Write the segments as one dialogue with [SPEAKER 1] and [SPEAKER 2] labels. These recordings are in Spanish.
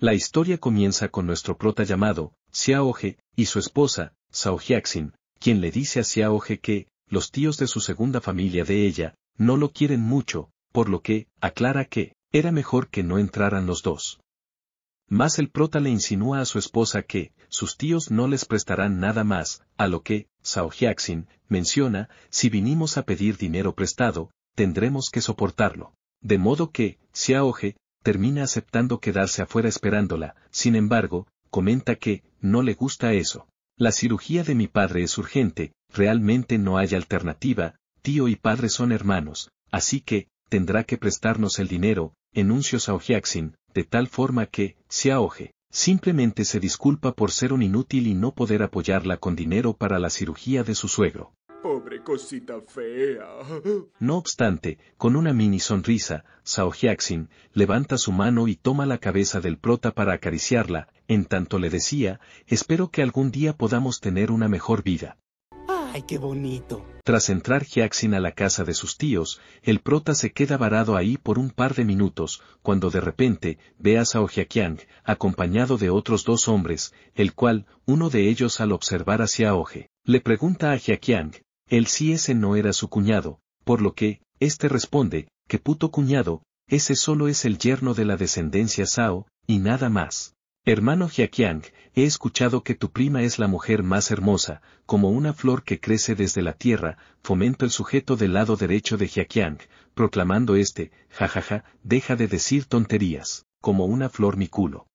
[SPEAKER 1] La historia comienza con nuestro prota llamado, Xiaohe, y su esposa, Sao quien le dice a Xiaohe que, los tíos de su segunda familia de ella, no lo quieren mucho, por lo que, aclara que, era mejor que no entraran los dos. Más el prota le insinúa a su esposa que, sus tíos no les prestarán nada más, a lo que, Sao menciona, si vinimos a pedir dinero prestado, tendremos que soportarlo. De modo que, Xiaohe, termina aceptando quedarse afuera esperándola, sin embargo, comenta que, no le gusta eso. La cirugía de mi padre es urgente, realmente no hay alternativa, tío y padre son hermanos, así que, tendrá que prestarnos el dinero, a Saojiaxin, de tal forma que, se aoge. simplemente se disculpa por ser un inútil y no poder apoyarla con dinero para la cirugía de su suegro. Pobre cosita fea. No obstante, con una mini sonrisa, Sao Hyaksin levanta su mano y toma la cabeza del prota para acariciarla, en tanto le decía, espero que algún día podamos tener una mejor vida. ¡Ay, qué bonito! Tras entrar Hyaksin a la casa de sus tíos, el prota se queda varado ahí por un par de minutos, cuando de repente ve a Sao Hyakyang, acompañado de otros dos hombres, el cual, uno de ellos al observar hacia Oje, le pregunta a el sí ese no era su cuñado, por lo que, este responde, que puto cuñado, ese solo es el yerno de la descendencia Sao, y nada más. Hermano Jiaqiang, he escuchado que tu prima es la mujer más hermosa, como una flor que crece desde la tierra, fomento el sujeto del lado derecho de Jiaqiang, proclamando este, ja, deja de decir tonterías, como una flor mi culo.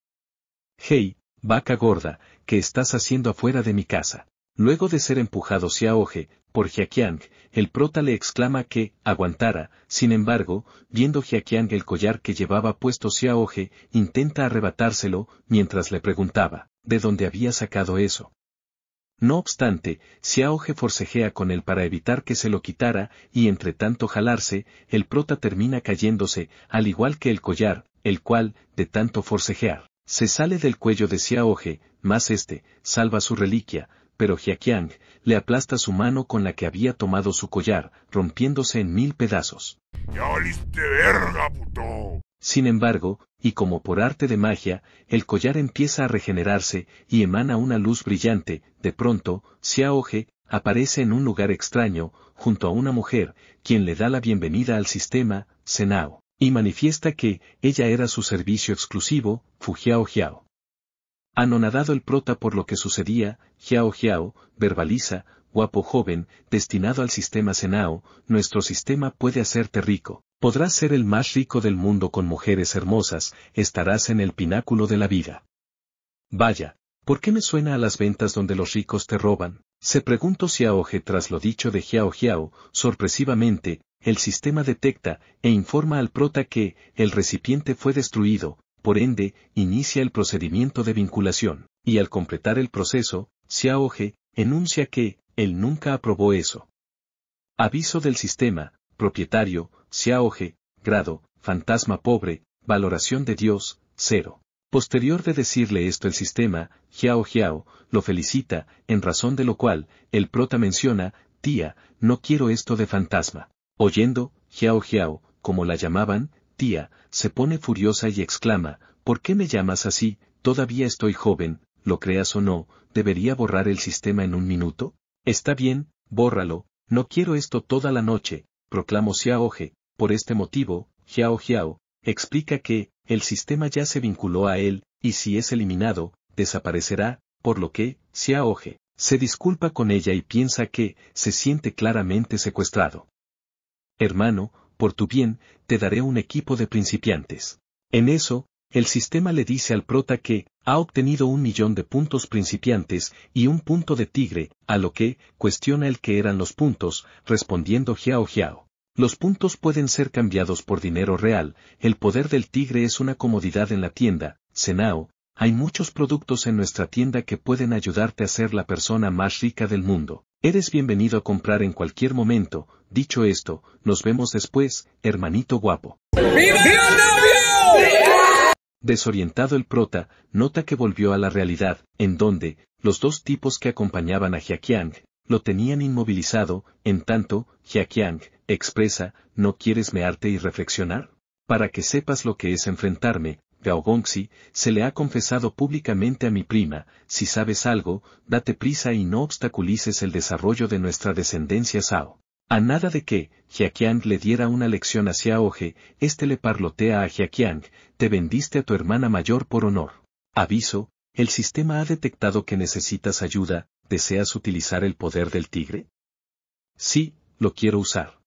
[SPEAKER 1] Hey, vaca gorda, ¿qué estás haciendo afuera de mi casa? Luego de ser empujado Xiaohe, por Jiaqiang, el prota le exclama que, aguantara, sin embargo, viendo Jiaqiang el collar que llevaba puesto Xiaohe, intenta arrebatárselo, mientras le preguntaba, ¿de dónde había sacado eso? No obstante, Xiaohe forcejea con él para evitar que se lo quitara, y entre tanto jalarse, el prota termina cayéndose, al igual que el collar, el cual, de tanto forcejear, se sale del cuello de Xiaohe, más este, salva su reliquia, pero Jiaqiang le aplasta su mano con la que había tomado su collar, rompiéndose en mil pedazos. ¡Ya verga, puto! Sin embargo, y como por arte de magia, el collar empieza a regenerarse y emana una luz brillante, de pronto, Xiaoge aparece en un lugar extraño, junto a una mujer, quien le da la bienvenida al sistema, Senao, y manifiesta que ella era su servicio exclusivo, Fujiao Jiao. Anonadado el prota por lo que sucedía, Giao Giao, verbaliza, guapo joven, destinado al sistema Senao, nuestro sistema puede hacerte rico. Podrás ser el más rico del mundo con mujeres hermosas, estarás en el pináculo de la vida. Vaya, ¿por qué me suena a las ventas donde los ricos te roban? Se preguntó Xiaoge tras lo dicho de Xiao Xiao, sorpresivamente, el sistema detecta e informa al prota que el recipiente fue destruido, por ende, inicia el procedimiento de vinculación, y al completar el proceso, Xiao Ge, enuncia que, él nunca aprobó eso. Aviso del sistema, propietario, Xiao Ge, grado, fantasma pobre, valoración de Dios, cero. Posterior de decirle esto el sistema, Xiao Xiao, lo felicita, en razón de lo cual, el prota menciona, tía, no quiero esto de fantasma. Oyendo, Xiao Xiao, como la llamaban, se pone furiosa y exclama, ¿por qué me llamas así? Todavía estoy joven, lo creas o no, debería borrar el sistema en un minuto. Está bien, bórralo, no quiero esto toda la noche, proclamó He, Por este motivo, Xiao Xiao, explica que, el sistema ya se vinculó a él, y si es eliminado, desaparecerá, por lo que, He, se disculpa con ella y piensa que, se siente claramente secuestrado. Hermano, por tu bien, te daré un equipo de principiantes. En eso, el sistema le dice al prota que, ha obtenido un millón de puntos principiantes y un punto de tigre, a lo que, cuestiona el que eran los puntos, respondiendo hiao hiao. Los puntos pueden ser cambiados por dinero real, el poder del tigre es una comodidad en la tienda, Senao, hay muchos productos en nuestra tienda que pueden ayudarte a ser la persona más rica del mundo. Eres bienvenido a comprar en cualquier momento. Dicho esto, nos vemos después, hermanito guapo. ¡Viva, Desorientado el prota, nota que volvió a la realidad, en donde, los dos tipos que acompañaban a Jiaqiang, lo tenían inmovilizado, en tanto, Jiaqiang, expresa, ¿no quieres mearte y reflexionar? Para que sepas lo que es enfrentarme, Gongxi, se le ha confesado públicamente a mi prima, si sabes algo, date prisa y no obstaculices el desarrollo de nuestra descendencia Sao. A nada de que, Jiaqiang le diera una lección hacia Xiaoge, este le parlotea a Jiaqiang, te vendiste a tu hermana mayor por honor. Aviso, el sistema ha detectado que necesitas ayuda, ¿deseas utilizar el poder del tigre? Sí, lo quiero usar.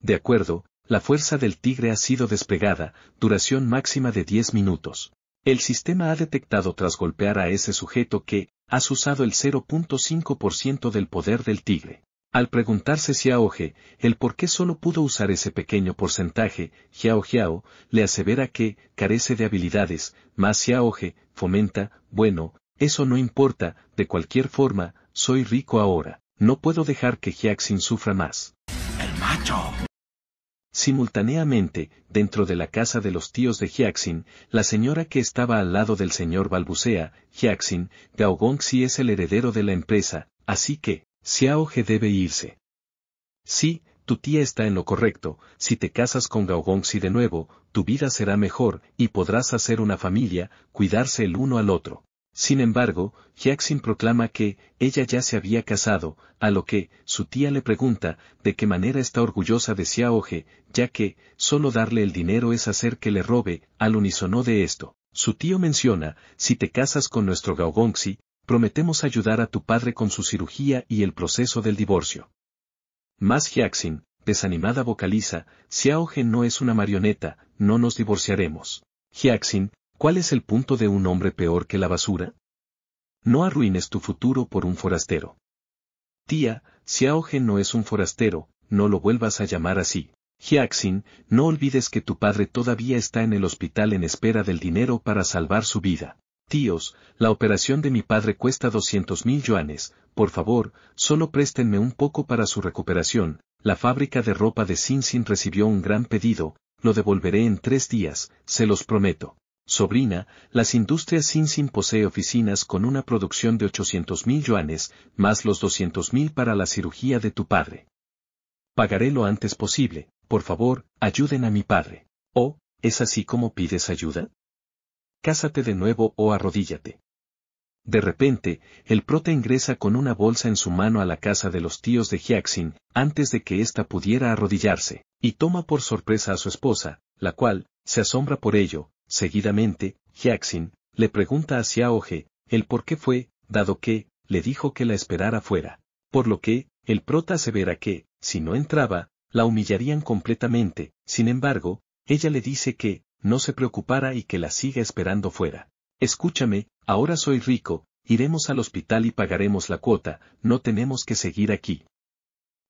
[SPEAKER 1] De acuerdo, la fuerza del tigre ha sido desplegada, duración máxima de 10 minutos. El sistema ha detectado tras golpear a ese sujeto que, has usado el 0.5% del poder del tigre. Al preguntarse Aoje, el por qué solo pudo usar ese pequeño porcentaje, Xiao Xiao le asevera que carece de habilidades, más Xiaoge, fomenta, bueno, eso no importa, de cualquier forma, soy rico ahora, no puedo dejar que Jiaxin sufra más. El macho. Simultáneamente, dentro de la casa de los tíos de Hiaxin, la señora que estaba al lado del señor balbucea, Gao Gaogongxi es el heredero de la empresa, así que, Xiaohe debe irse. Sí, tu tía está en lo correcto, si te casas con Gaogongxi de nuevo, tu vida será mejor, y podrás hacer una familia, cuidarse el uno al otro. Sin embargo, Jackson proclama que, ella ya se había casado, a lo que, su tía le pregunta, de qué manera está orgullosa de Xiaoge, ya que, solo darle el dinero es hacer que le robe, al unísono de esto. Su tío menciona, si te casas con nuestro Gaogongxi, prometemos ayudar a tu padre con su cirugía y el proceso del divorcio. Más Jackson, desanimada vocaliza, Xiaoge no es una marioneta, no nos divorciaremos. Jiaxin. ¿Cuál es el punto de un hombre peor que la basura? No arruines tu futuro por un forastero. Tía, si Aogen no es un forastero, no lo vuelvas a llamar así. Jiaxin, no olvides que tu padre todavía está en el hospital en espera del dinero para salvar su vida. Tíos, la operación de mi padre cuesta 200 mil yuanes, por favor, solo préstenme un poco para su recuperación. La fábrica de ropa de Sin Sin recibió un gran pedido, lo devolveré en tres días, se los prometo. Sobrina, las industrias Sin posee oficinas con una producción de mil yuanes, más los 200.000 para la cirugía de tu padre. Pagaré lo antes posible, por favor, ayuden a mi padre. ¿O, oh, es así como pides ayuda? Cásate de nuevo o arrodíllate. De repente, el prota ingresa con una bolsa en su mano a la casa de los tíos de Hyaxin, antes de que ésta pudiera arrodillarse, y toma por sorpresa a su esposa, la cual, se asombra por ello, Seguidamente, Jackson le pregunta a Xiao el por qué fue, dado que, le dijo que la esperara fuera. Por lo que, el prota asevera que, si no entraba, la humillarían completamente, sin embargo, ella le dice que, no se preocupara y que la siga esperando fuera. Escúchame, ahora soy rico, iremos al hospital y pagaremos la cuota, no tenemos que seguir aquí.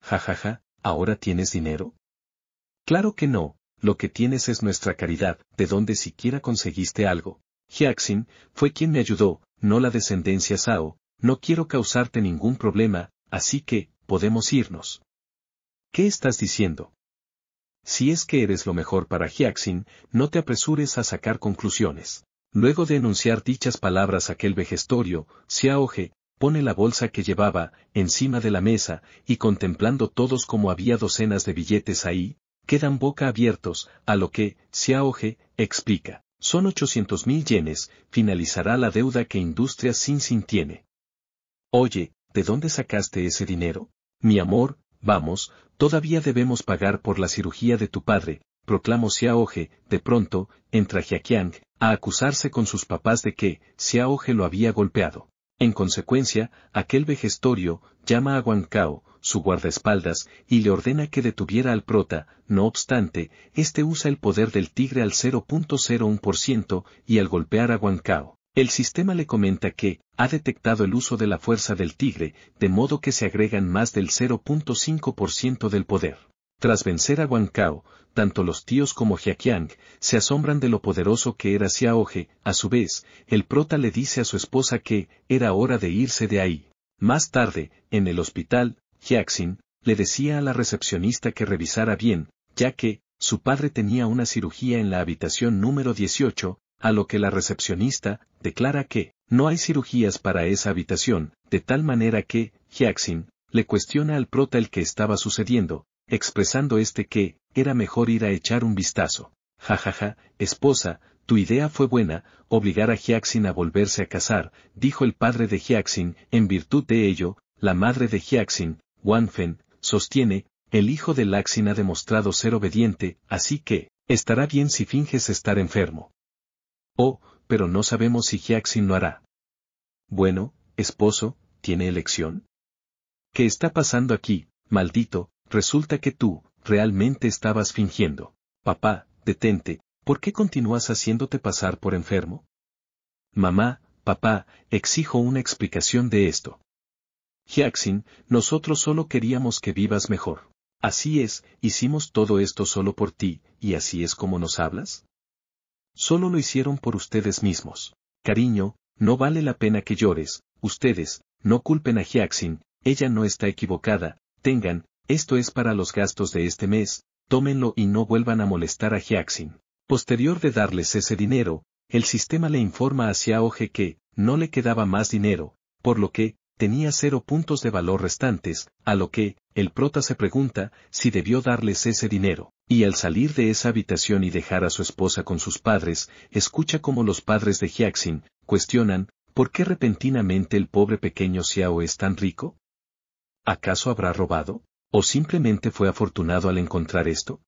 [SPEAKER 1] Jajaja, ja ja, ¿ahora tienes dinero? Claro que no, lo que tienes es nuestra caridad, de donde siquiera conseguiste algo. Jiaxin, fue quien me ayudó, no la descendencia Sao, no quiero causarte ningún problema, así que, podemos irnos. ¿Qué estás diciendo? Si es que eres lo mejor para Jiaxin, no te apresures a sacar conclusiones. Luego de enunciar dichas palabras aquel vejestorio, Xiaoge, pone la bolsa que llevaba, encima de la mesa, y contemplando todos como había docenas de billetes ahí, quedan boca abiertos, a lo que, Xiaoge, explica. Son ochocientos mil yenes, finalizará la deuda que Industria Sin Sin tiene. Oye, ¿de dónde sacaste ese dinero? Mi amor, vamos, todavía debemos pagar por la cirugía de tu padre, proclamó Xiaoge, de pronto, entra Jiaqiang, a acusarse con sus papás de que, Xiaoge lo había golpeado. En consecuencia, aquel vejestorio llama a Guancao, su guardaespaldas, y le ordena que detuviera al prota, no obstante, este usa el poder del tigre al 0.01% y al golpear a Guancao. El sistema le comenta que, ha detectado el uso de la fuerza del tigre, de modo que se agregan más del 0.5% del poder. Tras vencer a Wang Cao, tanto los tíos como Jiaqiang se asombran de lo poderoso que era Xiaohe, a su vez, el prota le dice a su esposa que era hora de irse de ahí. Más tarde, en el hospital, Jiaxin le decía a la recepcionista que revisara bien, ya que su padre tenía una cirugía en la habitación número 18, a lo que la recepcionista declara que no hay cirugías para esa habitación, de tal manera que Jiaxin le cuestiona al prota el que estaba sucediendo, expresando este que, era mejor ir a echar un vistazo. Jajaja, ja, ja, esposa, tu idea fue buena, obligar a Hiaxin a volverse a casar, dijo el padre de Hiaxin, en virtud de ello, la madre de Hiaxin, Wanfen, sostiene, el hijo de Laxin ha demostrado ser obediente, así que, estará bien si finges estar enfermo. Oh, pero no sabemos si Hiaxin lo hará. Bueno, esposo, ¿tiene elección? ¿Qué está pasando aquí, maldito? Resulta que tú, realmente estabas fingiendo. Papá, detente, ¿por qué continúas haciéndote pasar por enfermo? Mamá, papá, exijo una explicación de esto. Jackson, nosotros solo queríamos que vivas mejor. Así es, hicimos todo esto solo por ti, y así es como nos hablas. Solo lo hicieron por ustedes mismos. Cariño, no vale la pena que llores, ustedes, no culpen a Jackson, ella no está equivocada, tengan, esto es para los gastos de este mes, tómenlo y no vuelvan a molestar a Jiaxin. Posterior de darles ese dinero, el sistema le informa a Xiaoge que, no le quedaba más dinero, por lo que, tenía cero puntos de valor restantes, a lo que, el prota se pregunta si debió darles ese dinero. Y al salir de esa habitación y dejar a su esposa con sus padres, escucha cómo los padres de Jiaxin cuestionan, ¿por qué repentinamente el pobre pequeño Xiao es tan rico? ¿Acaso habrá robado? ¿O simplemente fue afortunado al encontrar esto?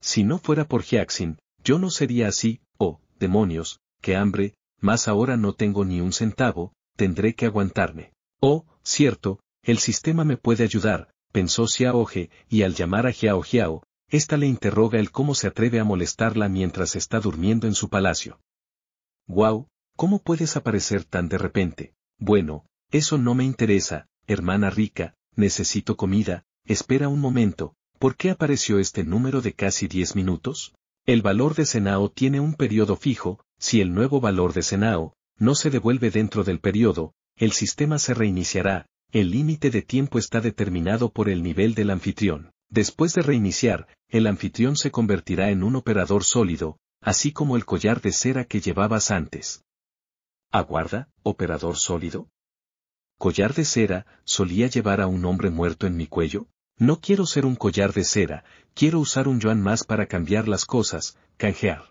[SPEAKER 1] Si no fuera por Jiaxin, yo no sería así, oh, demonios, qué hambre, más ahora no tengo ni un centavo, tendré que aguantarme. Oh, cierto, el sistema me puede ayudar, pensó Xiaoge, y al llamar a Xiao Xiao, ésta le interroga el cómo se atreve a molestarla mientras está durmiendo en su palacio. Guau, ¿cómo puedes aparecer tan de repente? Bueno, eso no me interesa, hermana rica, necesito comida, espera un momento, ¿por qué apareció este número de casi 10 minutos? El valor de Senao tiene un periodo fijo, si el nuevo valor de Senao no se devuelve dentro del periodo, el sistema se reiniciará, el límite de tiempo está determinado por el nivel del anfitrión. Después de reiniciar, el anfitrión se convertirá en un operador sólido, así como el collar de cera que llevabas antes. ¿Aguarda, operador sólido? Collar de cera, solía llevar a un hombre muerto en mi cuello. No quiero ser un collar de cera, quiero usar un yuan más para cambiar las cosas, canjear.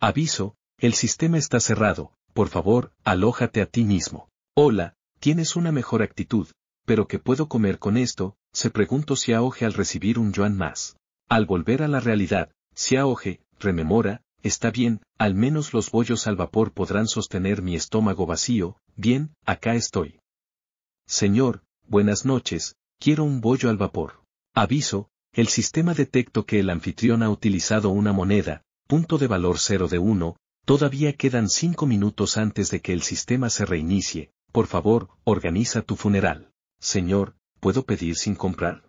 [SPEAKER 1] Aviso, el sistema está cerrado, por favor, alójate a ti mismo. Hola, tienes una mejor actitud, pero ¿qué puedo comer con esto? Se pregunto si Xiaoge al recibir un yuan más. Al volver a la realidad, Xiaoge, rememora, está bien, al menos los bollos al vapor podrán sostener mi estómago vacío, bien, acá estoy. Señor, buenas noches, Quiero un bollo al vapor. Aviso, el sistema detectó que el anfitrión ha utilizado una moneda, punto de valor cero de uno, todavía quedan cinco minutos antes de que el sistema se reinicie, por favor, organiza tu funeral. Señor, ¿puedo pedir sin comprar?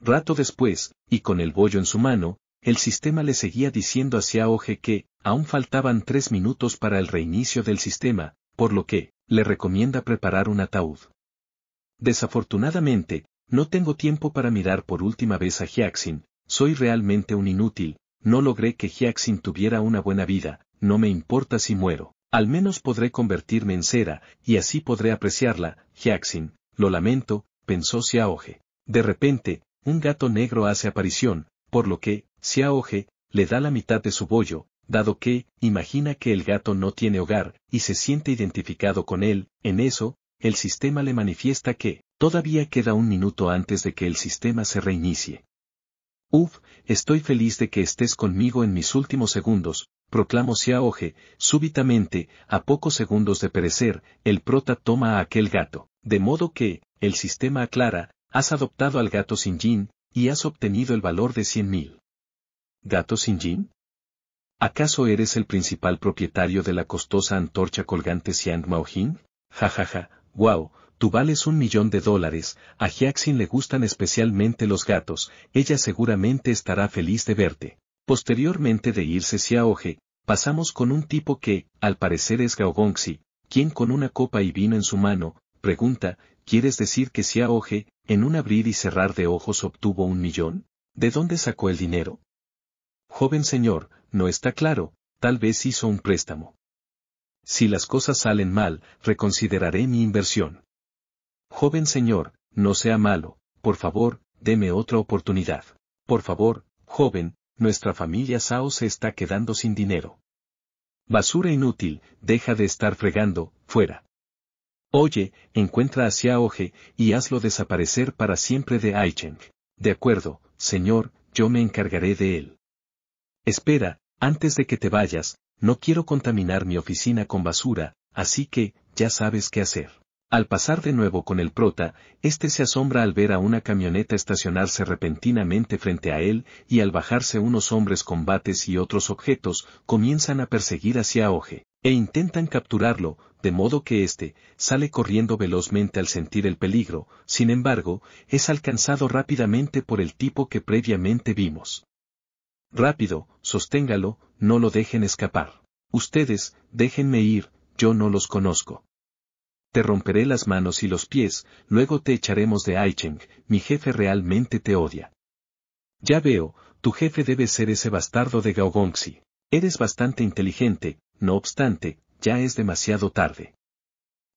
[SPEAKER 1] Rato después, y con el bollo en su mano, el sistema le seguía diciendo hacia Oje que, aún faltaban tres minutos para el reinicio del sistema, por lo que, le recomienda preparar un ataúd. Desafortunadamente, no tengo tiempo para mirar por última vez a Jaxin. soy realmente un inútil, no logré que Jaxin tuviera una buena vida, no me importa si muero, al menos podré convertirme en cera, y así podré apreciarla, Jackson, lo lamento, pensó Xiaoge. De repente, un gato negro hace aparición, por lo que, Xiaoge, le da la mitad de su bollo, dado que, imagina que el gato no tiene hogar, y se siente identificado con él, en eso, el sistema le manifiesta que, todavía queda un minuto antes de que el sistema se reinicie. Uf, estoy feliz de que estés conmigo en mis últimos segundos, proclamó Xiaoge, súbitamente, a pocos segundos de perecer, el prota toma a aquel gato, de modo que, el sistema aclara, has adoptado al gato sin y has obtenido el valor de cien mil. ¿Gato sin ¿Acaso eres el principal propietario de la costosa antorcha colgante Xiang Maojin? Jajaja, Wow, tú vales un millón de dólares, a Jackson le gustan especialmente los gatos, ella seguramente estará feliz de verte. Posteriormente de irse Xiaohe, pasamos con un tipo que, al parecer es Gaogongxi, quien con una copa y vino en su mano, pregunta, ¿quieres decir que Xiaohe, en un abrir y cerrar de ojos obtuvo un millón? ¿De dónde sacó el dinero? Joven señor, no está claro, tal vez hizo un préstamo. Si las cosas salen mal, reconsideraré mi inversión. Joven señor, no sea malo, por favor, deme otra oportunidad. Por favor, joven, nuestra familia Sao se está quedando sin dinero. Basura inútil, deja de estar fregando, fuera. Oye, encuentra hacia Oje, y hazlo desaparecer para siempre de Aicheng. De acuerdo, señor, yo me encargaré de él. Espera, antes de que te vayas, no quiero contaminar mi oficina con basura, así que, ya sabes qué hacer. Al pasar de nuevo con el prota, este se asombra al ver a una camioneta estacionarse repentinamente frente a él, y al bajarse unos hombres con bates y otros objetos, comienzan a perseguir hacia Oje, e intentan capturarlo, de modo que éste, sale corriendo velozmente al sentir el peligro, sin embargo, es alcanzado rápidamente por el tipo que previamente vimos. Rápido, sosténgalo, no lo dejen escapar. Ustedes, déjenme ir, yo no los conozco. Te romperé las manos y los pies, luego te echaremos de Aicheng, mi jefe realmente te odia. Ya veo, tu jefe debe ser ese bastardo de Gaogongxi. Eres bastante inteligente, no obstante, ya es demasiado tarde.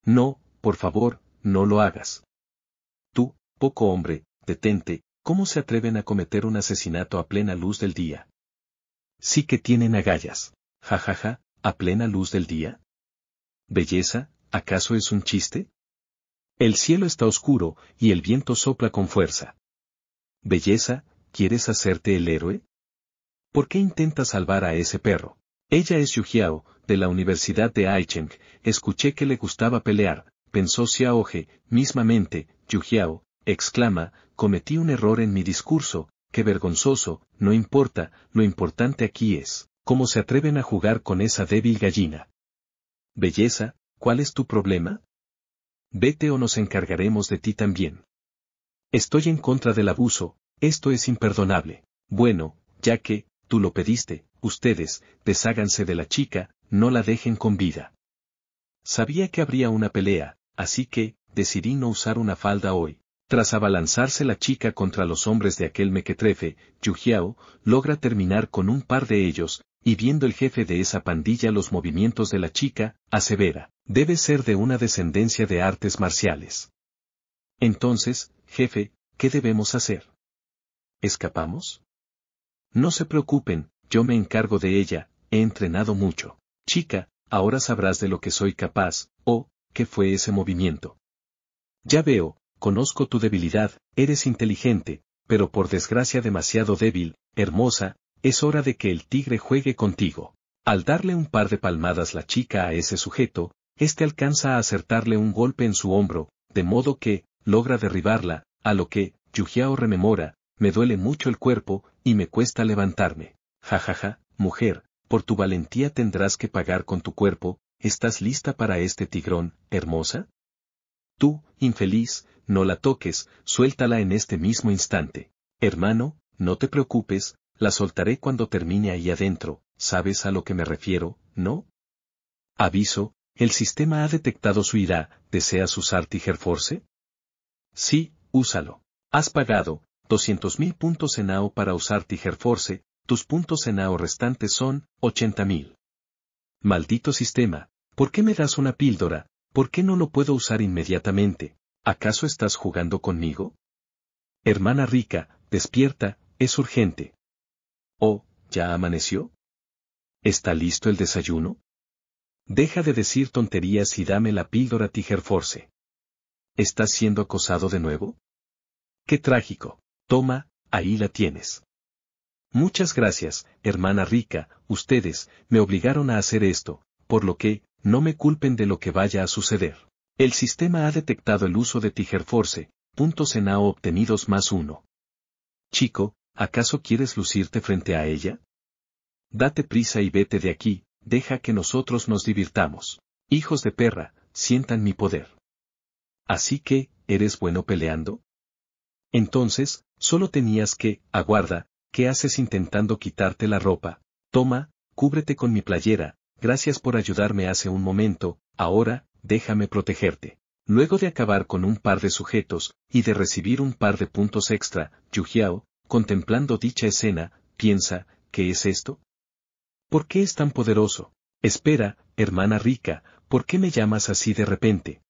[SPEAKER 1] No, por favor, no lo hagas. Tú, poco hombre, detente, ¿Cómo se atreven a cometer un asesinato a plena luz del día? Sí que tienen agallas. Ja ja, ja, a plena luz del día. Belleza, ¿acaso es un chiste? El cielo está oscuro y el viento sopla con fuerza. Belleza, ¿quieres hacerte el héroe? ¿Por qué intentas salvar a ese perro? Ella es Yu Jiao, de la Universidad de Aicheng, escuché que le gustaba pelear, pensó Xiaohe, mismamente, Yu Jiao, exclama, cometí un error en mi discurso, qué vergonzoso, no importa, lo importante aquí es, cómo se atreven a jugar con esa débil gallina. Belleza, ¿cuál es tu problema? Vete o nos encargaremos de ti también. Estoy en contra del abuso, esto es imperdonable. Bueno, ya que, tú lo pediste, ustedes, desháganse de la chica, no la dejen con vida. Sabía que habría una pelea, así que, decidí no usar una falda hoy, tras abalanzarse la chica contra los hombres de aquel mequetrefe, Yujiao, logra terminar con un par de ellos, y viendo el jefe de esa pandilla los movimientos de la chica, asevera, debe ser de una descendencia de artes marciales. Entonces, jefe, ¿qué debemos hacer? ¿Escapamos? No se preocupen, yo me encargo de ella, he entrenado mucho. Chica, ahora sabrás de lo que soy capaz, oh, ¿qué fue ese movimiento? Ya veo, Conozco tu debilidad, eres inteligente, pero por desgracia demasiado débil, hermosa, es hora de que el tigre juegue contigo. Al darle un par de palmadas la chica a ese sujeto, éste alcanza a acertarle un golpe en su hombro, de modo que, logra derribarla, a lo que, Yujiao rememora, me duele mucho el cuerpo, y me cuesta levantarme. Jajaja, ja, ja, mujer, por tu valentía tendrás que pagar con tu cuerpo, ¿estás lista para este tigrón, hermosa? Tú, infeliz, no la toques, suéltala en este mismo instante. Hermano, no te preocupes, la soltaré cuando termine ahí adentro, ¿sabes a lo que me refiero, no? Aviso, el sistema ha detectado su ira, ¿deseas usar Tiger Force?» Sí, úsalo. Has pagado, 200.000 puntos en AO para usar Tiger Force, tus puntos en AO restantes son, 80.000. Maldito sistema, ¿por qué me das una píldora, ¿Por qué no lo puedo usar inmediatamente? ¿Acaso estás jugando conmigo? Hermana rica, despierta, es urgente. Oh, ¿ya amaneció? ¿Está listo el desayuno? Deja de decir tonterías y dame la píldora Tigerforce. ¿Estás siendo acosado de nuevo? Qué trágico. Toma, ahí la tienes. Muchas gracias, hermana rica, ustedes, me obligaron a hacer esto, por lo que, no me culpen de lo que vaya a suceder. El sistema ha detectado el uso de Tigerforce, puntos en obtenidos más uno. Chico, ¿acaso quieres lucirte frente a ella? Date prisa y vete de aquí, deja que nosotros nos divirtamos. Hijos de perra, sientan mi poder. Así que, ¿eres bueno peleando? Entonces, solo tenías que, aguarda, ¿qué haces intentando quitarte la ropa? Toma, cúbrete con mi playera, gracias por ayudarme hace un momento, ahora, déjame protegerte. Luego de acabar con un par de sujetos, y de recibir un par de puntos extra, Yujiao, contemplando dicha escena, piensa, ¿qué es esto? ¿Por qué es tan poderoso? Espera, hermana rica, ¿por qué me llamas así de repente?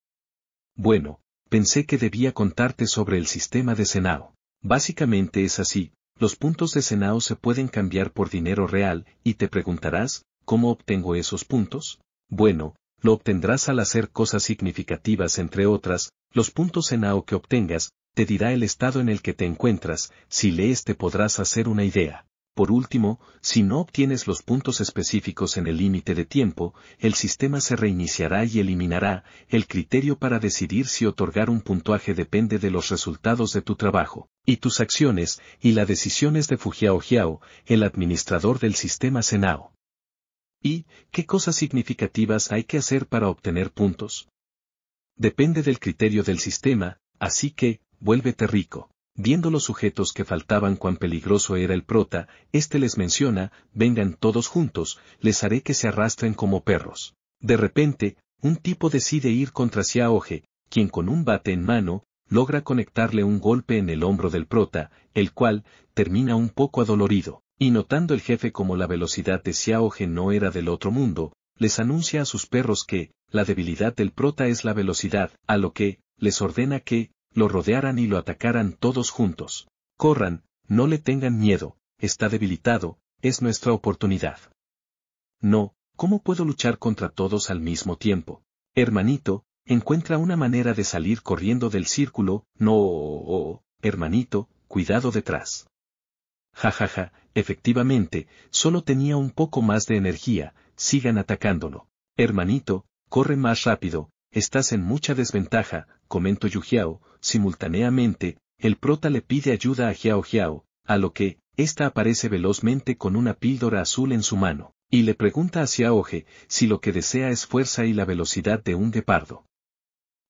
[SPEAKER 1] Bueno, pensé que debía contarte sobre el sistema de Senao. Básicamente es así, los puntos de Senao se pueden cambiar por dinero real, y te preguntarás, ¿Cómo obtengo esos puntos? Bueno, lo obtendrás al hacer cosas significativas entre otras, los puntos en que obtengas, te dirá el estado en el que te encuentras, si lees te podrás hacer una idea. Por último, si no obtienes los puntos específicos en el límite de tiempo, el sistema se reiniciará y eliminará, el criterio para decidir si otorgar un puntuaje depende de los resultados de tu trabajo, y tus acciones, y las decisiones de Fujiao Jiao, el administrador del sistema Senao. ¿Y qué cosas significativas hay que hacer para obtener puntos? Depende del criterio del sistema, así que, vuélvete rico. Viendo los sujetos que faltaban cuán peligroso era el prota, este les menciona, vengan todos juntos, les haré que se arrastren como perros. De repente, un tipo decide ir contra Xiaoge, quien con un bate en mano, logra conectarle un golpe en el hombro del prota, el cual, termina un poco adolorido. Y notando el jefe como la velocidad de Xiaoge no era del otro mundo, les anuncia a sus perros que, la debilidad del prota es la velocidad, a lo que, les ordena que, lo rodearan y lo atacaran todos juntos. Corran, no le tengan miedo, está debilitado, es nuestra oportunidad. No, ¿cómo puedo luchar contra todos al mismo tiempo? Hermanito, encuentra una manera de salir corriendo del círculo, no, oh, oh, oh, hermanito, cuidado detrás jajaja, efectivamente, solo tenía un poco más de energía, sigan atacándolo. Hermanito, corre más rápido, estás en mucha desventaja, comento Yujiao, simultáneamente, el prota le pide ayuda a Hiao Hiao, a lo que, ésta aparece velozmente con una píldora azul en su mano, y le pregunta a Xiaoge si lo que desea es fuerza y la velocidad de un guepardo.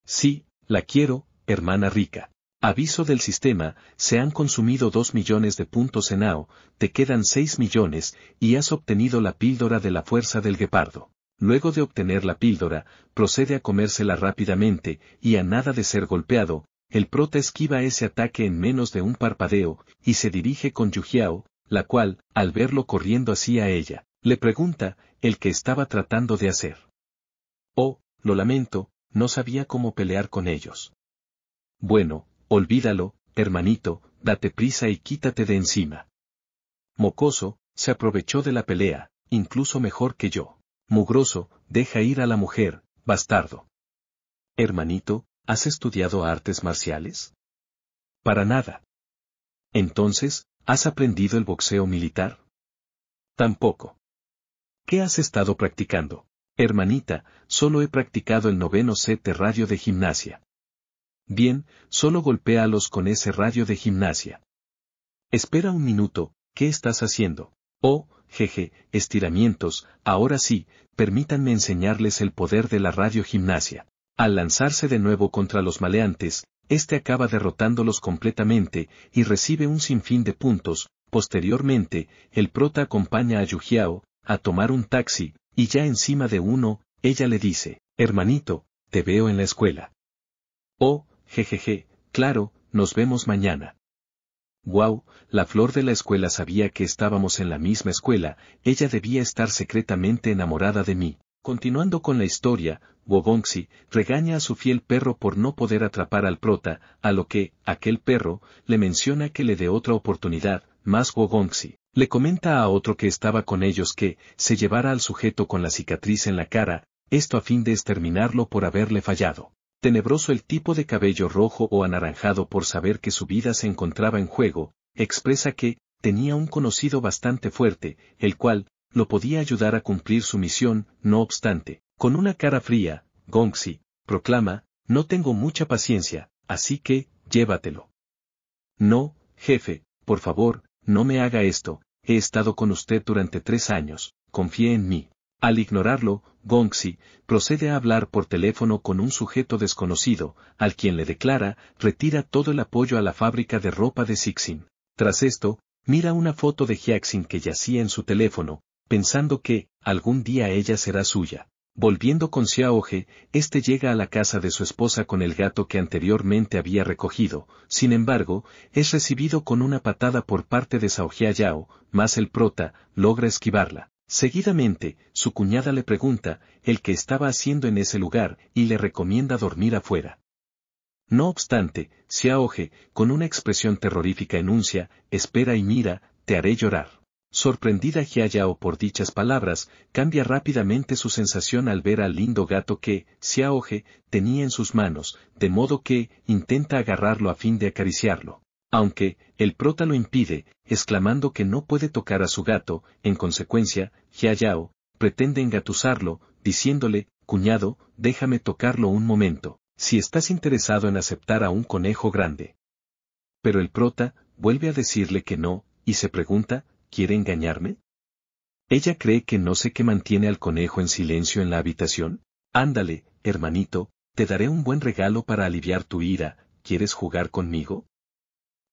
[SPEAKER 1] Sí, la quiero, hermana rica. Aviso del sistema, se han consumido 2 millones de puntos en AO, te quedan 6 millones y has obtenido la píldora de la fuerza del guepardo. Luego de obtener la píldora, procede a comérsela rápidamente y a nada de ser golpeado, el prota esquiva ese ataque en menos de un parpadeo y se dirige con Yujiao, la cual, al verlo corriendo así a ella, le pregunta, el que estaba tratando de hacer. Oh, lo lamento, no sabía cómo pelear con ellos. Bueno, Olvídalo, hermanito, date prisa y quítate de encima. Mocoso, se aprovechó de la pelea, incluso mejor que yo. Mugroso, deja ir a la mujer, bastardo. Hermanito, ¿has estudiado artes marciales? Para nada. Entonces, ¿has aprendido el boxeo militar? Tampoco. ¿Qué has estado practicando? Hermanita, solo he practicado el noveno set de radio de gimnasia. Bien, solo golpéalos con ese radio de gimnasia. Espera un minuto, ¿qué estás haciendo? Oh, jeje, estiramientos, ahora sí, permítanme enseñarles el poder de la radio gimnasia». Al lanzarse de nuevo contra los maleantes, este acaba derrotándolos completamente y recibe un sinfín de puntos. Posteriormente, el prota acompaña a Yujiao a tomar un taxi, y ya encima de uno, ella le dice, Hermanito, te veo en la escuela. Oh, jejeje, claro, nos vemos mañana. Wow, la flor de la escuela sabía que estábamos en la misma escuela, ella debía estar secretamente enamorada de mí. Continuando con la historia, Wogongxi regaña a su fiel perro por no poder atrapar al prota, a lo que, aquel perro, le menciona que le dé otra oportunidad, más Wogongxi Le comenta a otro que estaba con ellos que, se llevara al sujeto con la cicatriz en la cara, esto a fin de exterminarlo por haberle fallado. Tenebroso el tipo de cabello rojo o anaranjado por saber que su vida se encontraba en juego, expresa que, tenía un conocido bastante fuerte, el cual, lo podía ayudar a cumplir su misión, no obstante, con una cara fría, Gongxi, proclama, no tengo mucha paciencia, así que, llévatelo. No, jefe, por favor, no me haga esto, he estado con usted durante tres años, confíe en mí. Al ignorarlo, Gongxi procede a hablar por teléfono con un sujeto desconocido, al quien le declara, retira todo el apoyo a la fábrica de ropa de Sixin. Tras esto, mira una foto de Jiaxin que yacía en su teléfono, pensando que, algún día ella será suya. Volviendo con Xiaoge, este llega a la casa de su esposa con el gato que anteriormente había recogido, sin embargo, es recibido con una patada por parte de Saohia Yao, más el prota, logra esquivarla. Seguidamente, su cuñada le pregunta, el que estaba haciendo en ese lugar, y le recomienda dormir afuera. No obstante, Xiaoge, con una expresión terrorífica enuncia, espera y mira, te haré llorar. Sorprendida Jiayao por dichas palabras, cambia rápidamente su sensación al ver al lindo gato que, Xiaoge, tenía en sus manos, de modo que, intenta agarrarlo a fin de acariciarlo. Aunque, el prota lo impide, exclamando que no puede tocar a su gato, en consecuencia, Yao pretende engatusarlo, diciéndole, cuñado, déjame tocarlo un momento, si estás interesado en aceptar a un conejo grande. Pero el prota, vuelve a decirle que no, y se pregunta, ¿quiere engañarme? Ella cree que no sé qué mantiene al conejo en silencio en la habitación. Ándale, hermanito, te daré un buen regalo para aliviar tu ira, ¿quieres jugar conmigo?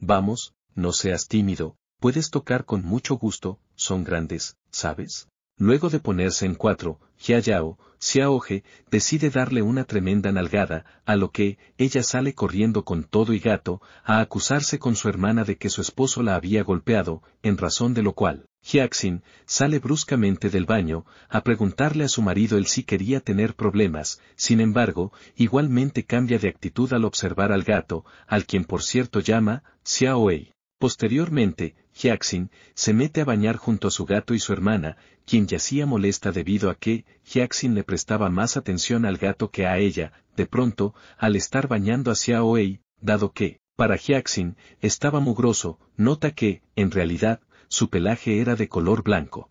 [SPEAKER 1] Vamos, no seas tímido, puedes tocar con mucho gusto, son grandes, ¿sabes? Luego de ponerse en cuatro, Jia Yao, ahoje, decide darle una tremenda nalgada, a lo que, ella sale corriendo con todo y gato, a acusarse con su hermana de que su esposo la había golpeado, en razón de lo cual, Jiaxin sale bruscamente del baño a preguntarle a su marido él si quería tener problemas, sin embargo, igualmente cambia de actitud al observar al gato, al quien por cierto llama Xiaoei. Posteriormente, Hiaxin se mete a bañar junto a su gato y su hermana, quien yacía molesta debido a que Jiaxin le prestaba más atención al gato que a ella, de pronto, al estar bañando a Xiaoei, dado que, para Jiaxin estaba mugroso, nota que, en realidad, su pelaje era de color blanco.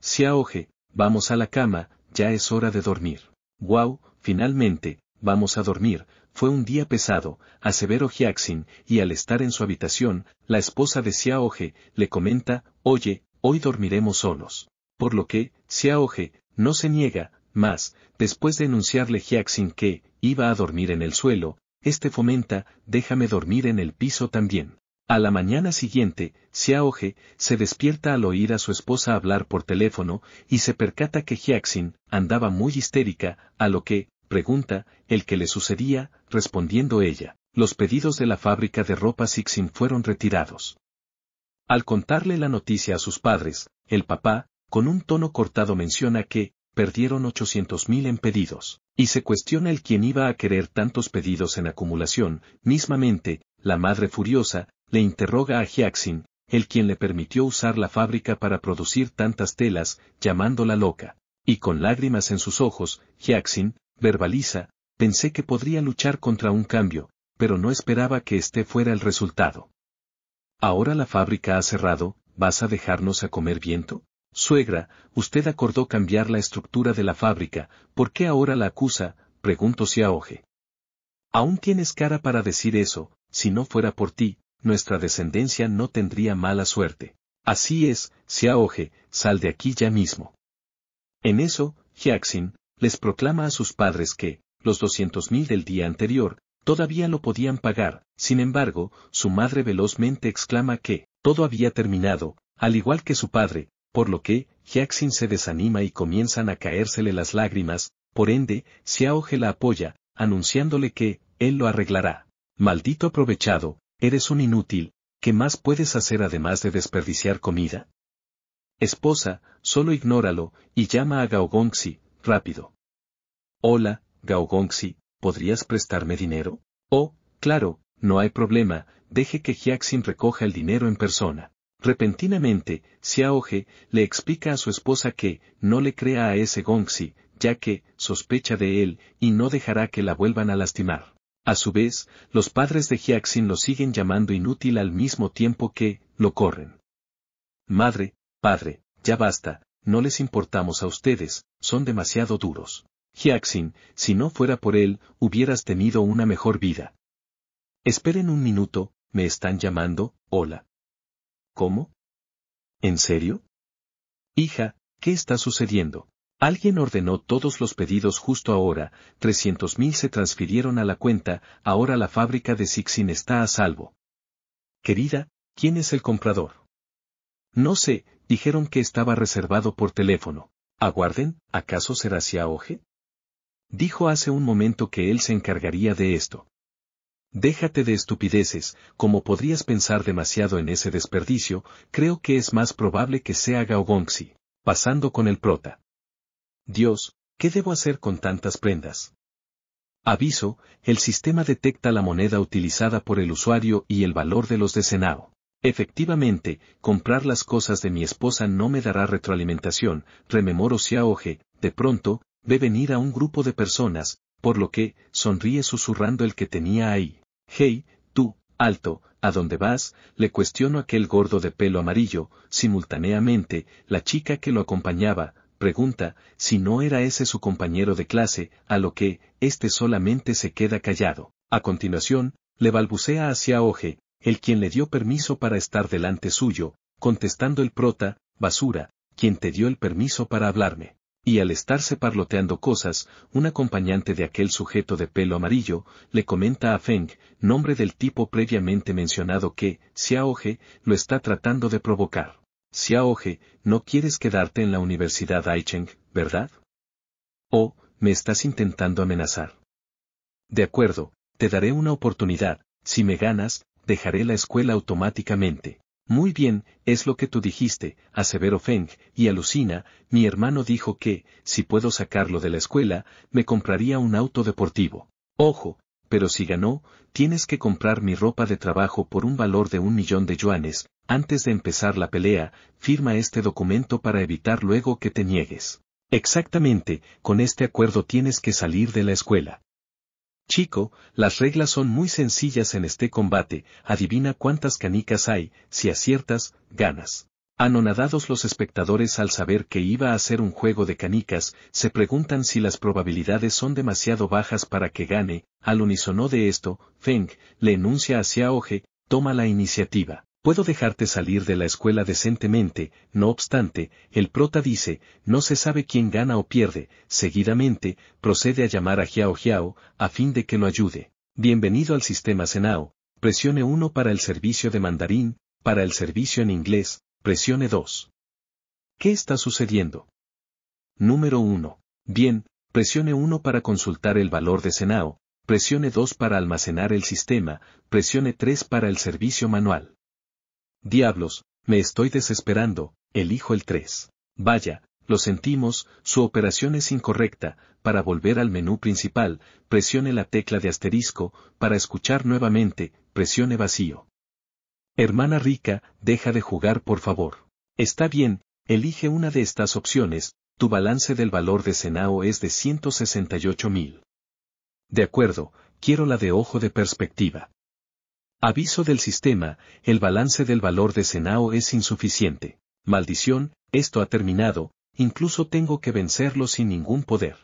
[SPEAKER 1] Xiaoge, vamos a la cama, ya es hora de dormir. Wow, finalmente, vamos a dormir, fue un día pesado, aseveró Hyaksin, y al estar en su habitación, la esposa de Xiaoge le comenta, oye, hoy dormiremos solos. Por lo que, Xiaoge, no se niega, más, después de enunciarle Hyaksin que iba a dormir en el suelo, este fomenta, déjame dormir en el piso también. A la mañana siguiente, Xiaohe se despierta al oír a su esposa hablar por teléfono y se percata que Jiaxin andaba muy histérica, a lo que, pregunta, el que le sucedía, respondiendo ella, los pedidos de la fábrica de ropa Sixin fueron retirados. Al contarle la noticia a sus padres, el papá, con un tono cortado menciona que, perdieron mil en pedidos, y se cuestiona el quien iba a querer tantos pedidos en acumulación, mismamente, la madre furiosa, le interroga a Jiaxin, el quien le permitió usar la fábrica para producir tantas telas, llamándola loca. Y con lágrimas en sus ojos, Jiaxin verbaliza, pensé que podría luchar contra un cambio, pero no esperaba que este fuera el resultado. Ahora la fábrica ha cerrado, ¿vas a dejarnos a comer viento? Suegra, usted acordó cambiar la estructura de la fábrica, ¿por qué ahora la acusa? Pregunto si Oje. Aún tienes cara para decir eso, si no fuera por ti, nuestra descendencia no tendría mala suerte. Así es, Siaoge, sal de aquí ya mismo. En eso, Jaxin les proclama a sus padres que, los mil del día anterior, todavía lo podían pagar, sin embargo, su madre velozmente exclama que, todo había terminado, al igual que su padre, por lo que, Jaxin se desanima y comienzan a caérsele las lágrimas, por ende, Siaoge la apoya, anunciándole que, él lo arreglará. Maldito aprovechado, Eres un inútil, ¿qué más puedes hacer además de desperdiciar comida? Esposa, solo ignóralo, y llama a Gongxi, rápido. Hola, Gongxi, ¿podrías prestarme dinero? Oh, claro, no hay problema, deje que Jiaxin recoja el dinero en persona. Repentinamente, Xiaohe le explica a su esposa que no le crea a ese Gongxi, ya que sospecha de él y no dejará que la vuelvan a lastimar. A su vez, los padres de Jiaxin lo siguen llamando inútil al mismo tiempo que, lo corren. Madre, padre, ya basta, no les importamos a ustedes, son demasiado duros. Jiaxin, si no fuera por él, hubieras tenido una mejor vida. Esperen un minuto, me están llamando, hola. ¿Cómo? ¿En serio? Hija, ¿qué está sucediendo? Alguien ordenó todos los pedidos justo ahora, 300.000 se transfirieron a la cuenta, ahora la fábrica de Sixin está a salvo. Querida, ¿quién es el comprador? No sé, dijeron que estaba reservado por teléfono. Aguarden, ¿acaso será Xiaoge? Dijo hace un momento que él se encargaría de esto. Déjate de estupideces, como podrías pensar demasiado en ese desperdicio, creo que es más probable que sea Gaogongxi, pasando con el prota. Dios, ¿qué debo hacer con tantas prendas? Aviso, el sistema detecta la moneda utilizada por el usuario y el valor de los de Efectivamente, comprar las cosas de mi esposa no me dará retroalimentación, rememoro oje, de pronto, ve venir a un grupo de personas, por lo que, sonríe susurrando el que tenía ahí. Hey, tú, alto, ¿a dónde vas? le cuestiono aquel gordo de pelo amarillo, simultáneamente, la chica que lo acompañaba, pregunta, si no era ese su compañero de clase, a lo que, este solamente se queda callado. A continuación, le balbucea hacia Oje, el quien le dio permiso para estar delante suyo, contestando el prota, basura, quien te dio el permiso para hablarme. Y al estarse parloteando cosas, un acompañante de aquel sujeto de pelo amarillo, le comenta a Feng, nombre del tipo previamente mencionado que, Xiaohe, lo está tratando de provocar oje, no quieres quedarte en la Universidad Aicheng, ¿verdad? O, me estás intentando amenazar. De acuerdo, te daré una oportunidad, si me ganas, dejaré la escuela automáticamente. Muy bien, es lo que tú dijiste, Asevero Feng, y alucina, mi hermano dijo que, si puedo sacarlo de la escuela, me compraría un auto deportivo. Ojo, pero si ganó, tienes que comprar mi ropa de trabajo por un valor de un millón de yuanes, antes de empezar la pelea, firma este documento para evitar luego que te niegues. Exactamente, con este acuerdo tienes que salir de la escuela. Chico, las reglas son muy sencillas en este combate, adivina cuántas canicas hay, si aciertas, ganas. Anonadados los espectadores al saber que iba a ser un juego de canicas, se preguntan si las probabilidades son demasiado bajas para que gane, al unísono de esto, Feng, le enuncia hacia Oje, toma la iniciativa. Puedo dejarte salir de la escuela decentemente, no obstante, el prota dice, no se sabe quién gana o pierde, seguidamente, procede a llamar a Jiao Jiao, a fin de que lo ayude. Bienvenido al sistema Senao, presione 1 para el servicio de mandarín, para el servicio en inglés, presione 2. ¿Qué está sucediendo? Número 1. Bien, presione 1 para consultar el valor de Senao, presione 2 para almacenar el sistema, presione 3 para el servicio manual. Diablos, me estoy desesperando, elijo el 3. Vaya, lo sentimos, su operación es incorrecta, para volver al menú principal, presione la tecla de asterisco, para escuchar nuevamente, presione vacío. Hermana rica, deja de jugar por favor. Está bien, elige una de estas opciones, tu balance del valor de Senao es de 168.000. De acuerdo, quiero la de ojo de perspectiva. Aviso del sistema, el balance del valor de Senao es insuficiente. Maldición, esto ha terminado, incluso tengo que vencerlo sin ningún poder.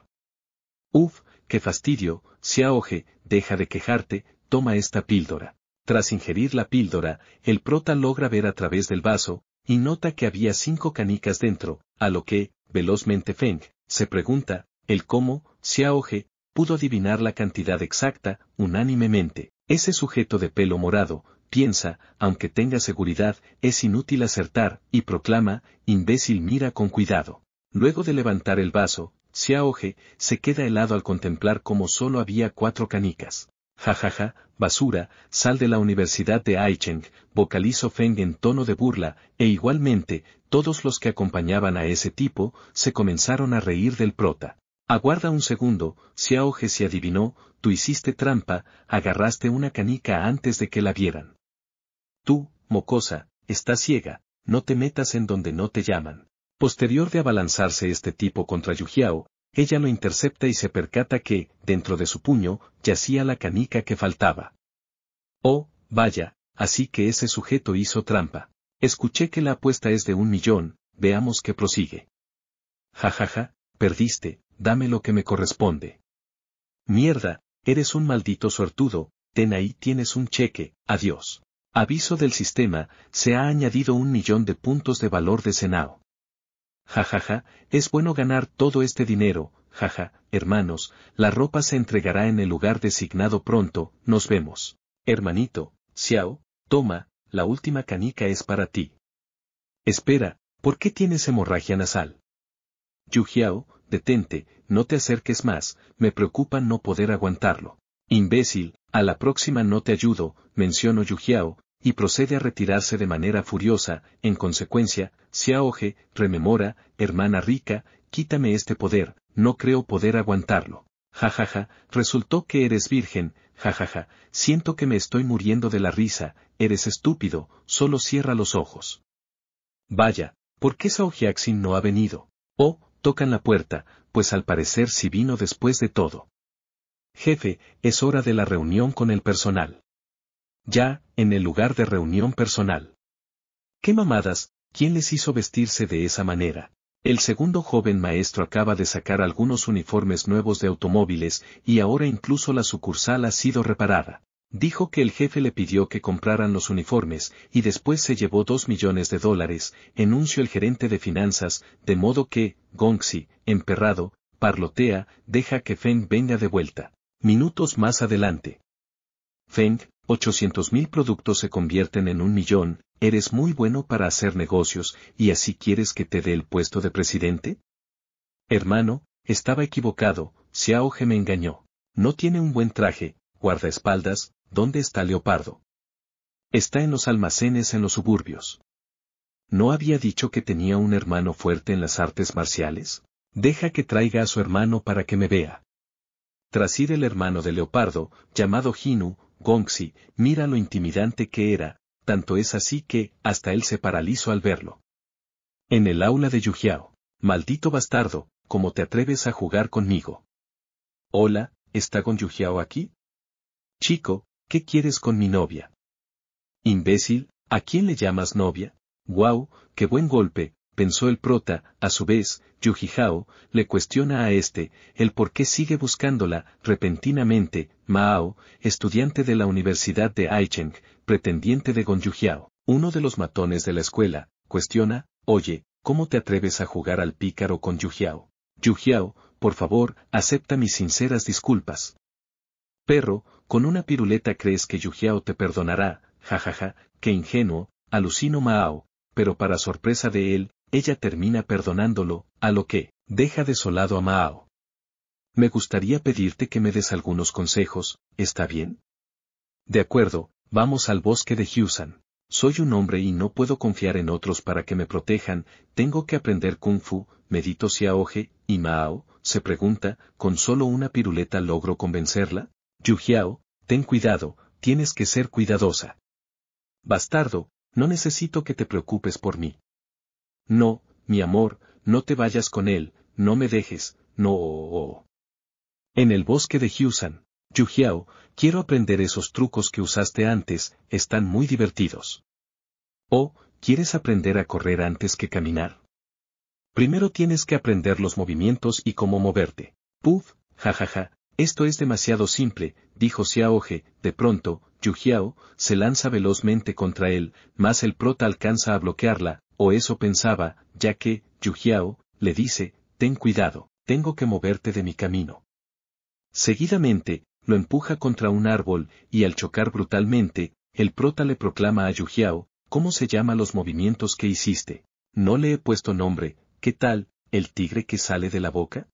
[SPEAKER 1] Uf, qué fastidio, Xiaoge, deja de quejarte, toma esta píldora. Tras ingerir la píldora, el prota logra ver a través del vaso, y nota que había cinco canicas dentro, a lo que, velozmente Feng, se pregunta, el cómo, Xiaoge, pudo adivinar la cantidad exacta, unánimemente. Ese sujeto de pelo morado, piensa, aunque tenga seguridad, es inútil acertar, y proclama, imbécil mira con cuidado. Luego de levantar el vaso, Xiaoge se queda helado al contemplar como solo había cuatro canicas. Jajaja, ja, ja, basura, sal de la Universidad de Aicheng, vocalizó Feng en tono de burla, e igualmente, todos los que acompañaban a ese tipo, se comenzaron a reír del prota. Aguarda un segundo, Xiaoge se adivinó, tú hiciste trampa, agarraste una canica antes de que la vieran. Tú, mocosa, estás ciega, no te metas en donde no te llaman. Posterior de abalanzarse este tipo contra Yujiao, ella lo intercepta y se percata que, dentro de su puño, yacía la canica que faltaba. Oh, vaya, así que ese sujeto hizo trampa. Escuché que la apuesta es de un millón, veamos que prosigue. Ja ja ja, perdiste, dame lo que me corresponde. Mierda, eres un maldito sortudo, ten ahí tienes un cheque, adiós. Aviso del sistema, se ha añadido un millón de puntos de valor de Senao. Jajaja, ja, ja, es bueno ganar todo este dinero, jaja, ja, hermanos, la ropa se entregará en el lugar designado pronto, nos vemos. Hermanito, Xiao, toma, la última canica es para ti. Espera, ¿por qué tienes hemorragia nasal? Yu detente, no te acerques más, me preocupa no poder aguantarlo. Imbécil, a la próxima no te ayudo, menciono Yujiao, y procede a retirarse de manera furiosa, en consecuencia, Xiaoge, rememora, hermana rica, quítame este poder, no creo poder aguantarlo. Jajaja, ja, ja, resultó que eres virgen, jajaja, ja, ja, siento que me estoy muriendo de la risa, eres estúpido, solo cierra los ojos. Vaya, ¿por qué Sao no ha venido? Oh, tocan la puerta, pues al parecer sí vino después de todo. Jefe, es hora de la reunión con el personal. Ya, en el lugar de reunión personal. ¿Qué mamadas? ¿Quién les hizo vestirse de esa manera? El segundo joven maestro acaba de sacar algunos uniformes nuevos de automóviles y ahora incluso la sucursal ha sido reparada. Dijo que el jefe le pidió que compraran los uniformes y después se llevó dos millones de dólares, enunció el gerente de finanzas, de modo que, Gongxi, emperrado, parlotea, deja que Feng venga de vuelta. Minutos más adelante. Feng, mil productos se convierten en un millón, eres muy bueno para hacer negocios y así quieres que te dé el puesto de presidente? Hermano, estaba equivocado, Xiao me engañó. No tiene un buen traje, guardaespaldas, ¿Dónde está Leopardo? Está en los almacenes en los suburbios. ¿No había dicho que tenía un hermano fuerte en las artes marciales? Deja que traiga a su hermano para que me vea. Tras ir el hermano de Leopardo, llamado Hinu, Gongxi, mira lo intimidante que era, tanto es así que, hasta él se paralizó al verlo. En el aula de Yujiao. Maldito bastardo, ¿cómo te atreves a jugar conmigo? Hola, ¿está con Yujiao aquí? Chico, ¿qué quieres con mi novia? Imbécil, ¿a quién le llamas novia? ¡Guau, qué buen golpe! pensó el prota, a su vez, Yujihao, le cuestiona a este, el por qué sigue buscándola, repentinamente, Mao, estudiante de la Universidad de Aicheng, pretendiente de Yujiao, uno de los matones de la escuela, cuestiona, oye, ¿cómo te atreves a jugar al pícaro con Yujiao? Yujiao, por favor, acepta mis sinceras disculpas. Perro, con una piruleta crees que Yujiao te perdonará, jajaja, qué ingenuo, alucino Mao, pero para sorpresa de él, ella termina perdonándolo, a lo que, deja desolado a Mao. Me gustaría pedirte que me des algunos consejos, ¿está bien? De acuerdo, vamos al bosque de Hyusan. Soy un hombre y no puedo confiar en otros para que me protejan, tengo que aprender kung fu, medito Xiaohe, y Mao, se pregunta, ¿con solo una piruleta logro convencerla? Hiao, ten cuidado, tienes que ser cuidadosa. Bastardo, no necesito que te preocupes por mí. No, mi amor, no te vayas con él, no me dejes, no. Oh, oh, oh. En el bosque de Hyusan, Hiao, quiero aprender esos trucos que usaste antes, están muy divertidos. Oh, ¿quieres aprender a correr antes que caminar? Primero tienes que aprender los movimientos y cómo moverte. Puf, jajaja, esto es demasiado simple, dijo Xiaoge. de pronto, Yu se lanza velozmente contra él, mas el prota alcanza a bloquearla, o eso pensaba, ya que, Yu le dice, ten cuidado, tengo que moverte de mi camino. Seguidamente, lo empuja contra un árbol, y al chocar brutalmente, el prota le proclama a Yu ¿cómo se llama los movimientos que hiciste? No le he puesto nombre, ¿qué tal, el tigre que sale de la boca?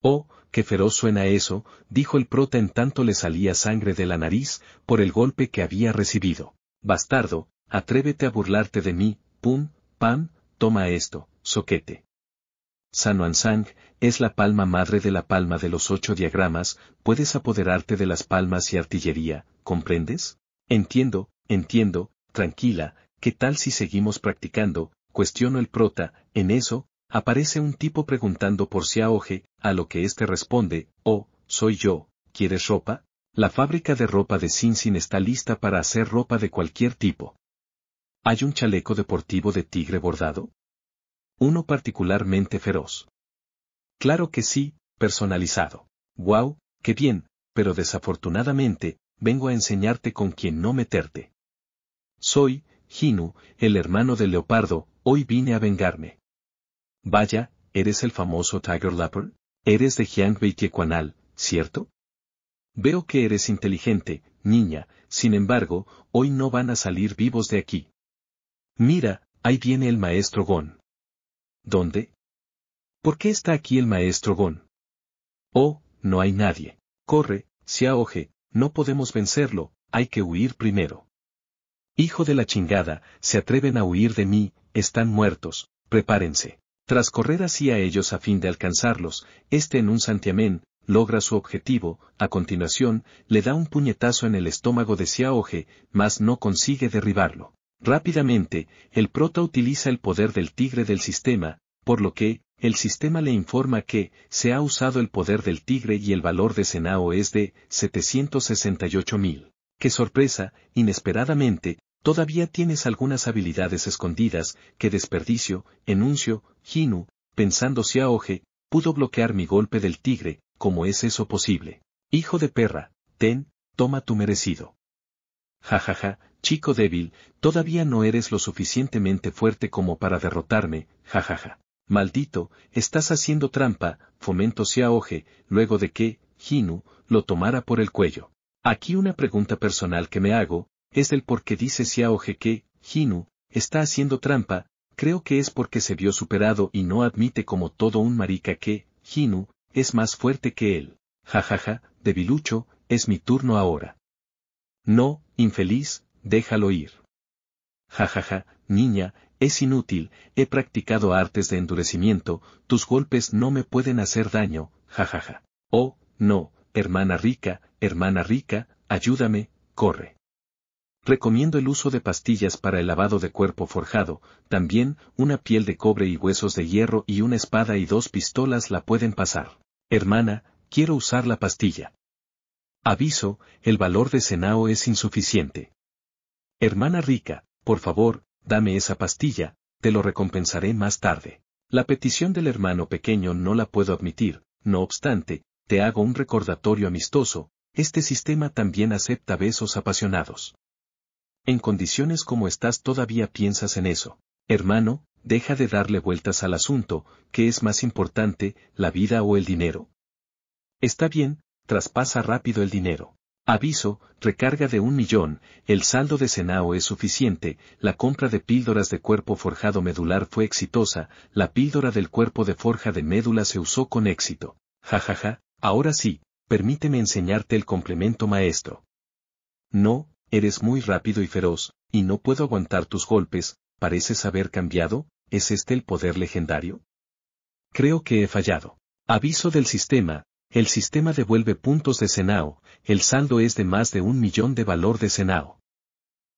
[SPEAKER 1] Oh, qué feroz suena eso, dijo el prota en tanto le salía sangre de la nariz, por el golpe que había recibido. Bastardo, atrévete a burlarte de mí, pum, pam, toma esto, soquete. Sanuansang es la palma madre de la palma de los ocho diagramas, puedes apoderarte de las palmas y artillería, ¿comprendes? Entiendo, entiendo, tranquila, ¿qué tal si seguimos practicando? Cuestiono el prota, en eso, Aparece un tipo preguntando por si a lo que este responde, oh, soy yo, ¿quieres ropa? La fábrica de ropa de Sinsin está lista para hacer ropa de cualquier tipo. ¿Hay un chaleco deportivo de tigre bordado? Uno particularmente feroz. Claro que sí, personalizado. Wow, qué bien, pero desafortunadamente, vengo a enseñarte con quién no meterte. Soy, Jinu, el hermano del leopardo, hoy vine a vengarme. Vaya, eres el famoso Tiger Lapper, eres de Jiangbei Tiequanal, ¿cierto? Veo que eres inteligente, niña, sin embargo, hoy no van a salir vivos de aquí. Mira, ahí viene el maestro Gon. ¿Dónde? ¿Por qué está aquí el maestro Gon? Oh, no hay nadie. Corre, se oje, no podemos vencerlo, hay que huir primero. Hijo de la chingada, se atreven a huir de mí, están muertos, prepárense. Tras correr así a ellos a fin de alcanzarlos, este en un santiamén, logra su objetivo, a continuación, le da un puñetazo en el estómago de Xiaoge, mas no consigue derribarlo. Rápidamente, el prota utiliza el poder del tigre del sistema, por lo que, el sistema le informa que, se ha usado el poder del tigre y el valor de Senao es de 768.000. ¡Qué sorpresa! Inesperadamente, Todavía tienes algunas habilidades escondidas, que desperdicio, enuncio, Ginu, pensando si oje, pudo bloquear mi golpe del tigre, cómo es eso posible. Hijo de perra, ten, toma tu merecido. Jajaja, ja, ja, chico débil, todavía no eres lo suficientemente fuerte como para derrotarme, jajaja. Ja, ja. Maldito, estás haciendo trampa, fomento si oje, luego de que, Ginu, lo tomara por el cuello. Aquí una pregunta personal que me hago, es el porque dice oje que, Hinu, está haciendo trampa, creo que es porque se vio superado y no admite como todo un marica que, Jinu, es más fuerte que él. Jajaja, debilucho, es mi turno ahora. No, infeliz, déjalo ir. Jajaja, niña, es inútil, he practicado artes de endurecimiento, tus golpes no me pueden hacer daño, jajaja. Oh, no, hermana rica, hermana rica, ayúdame, corre. Recomiendo el uso de pastillas para el lavado de cuerpo forjado, también, una piel de cobre y huesos de hierro y una espada y dos pistolas la pueden pasar. Hermana, quiero usar la pastilla. Aviso, el valor de Senao es insuficiente. Hermana rica, por favor, dame esa pastilla, te lo recompensaré más tarde. La petición del hermano pequeño no la puedo admitir, no obstante, te hago un recordatorio amistoso, este sistema también acepta besos apasionados. En condiciones como estás todavía piensas en eso. Hermano, deja de darle vueltas al asunto, ¿qué es más importante, la vida o el dinero? Está bien, traspasa rápido el dinero. Aviso, recarga de un millón, el saldo de Senao es suficiente, la compra de píldoras de cuerpo forjado medular fue exitosa, la píldora del cuerpo de forja de médula se usó con éxito. Jajaja, ja, ja. ahora sí, permíteme enseñarte el complemento maestro. No, Eres muy rápido y feroz, y no puedo aguantar tus golpes, pareces haber cambiado, ¿es este el poder legendario? Creo que he fallado. Aviso del sistema, el sistema devuelve puntos de Senao, el saldo es de más de un millón de valor de Senao.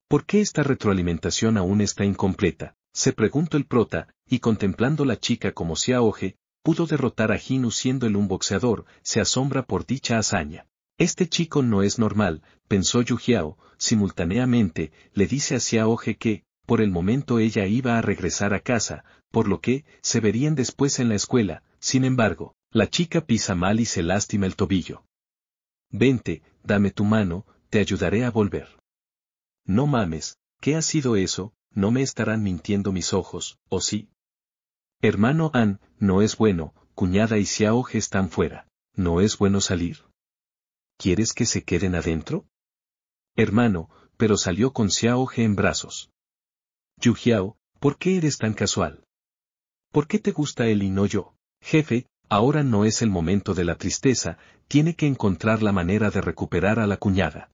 [SPEAKER 1] ¿Por qué esta retroalimentación aún está incompleta? Se preguntó el prota, y contemplando la chica como si oje, pudo derrotar a Hinu siendo el un boxeador, se asombra por dicha hazaña. Este chico no es normal, pensó Yu simultáneamente, le dice a He que, por el momento ella iba a regresar a casa, por lo que, se verían después en la escuela, sin embargo, la chica pisa mal y se lastima el tobillo. Vente, dame tu mano, te ayudaré a volver. No mames, ¿qué ha sido eso? No me estarán mintiendo mis ojos, ¿o sí? Hermano An, no es bueno, cuñada y Xiaoge están fuera. No es bueno salir. ¿quieres que se queden adentro? Hermano, pero salió con Xiao Ge en brazos. Yu ¿por qué eres tan casual? ¿Por qué te gusta él y no yo? Jefe, ahora no es el momento de la tristeza, tiene que encontrar la manera de recuperar a la cuñada.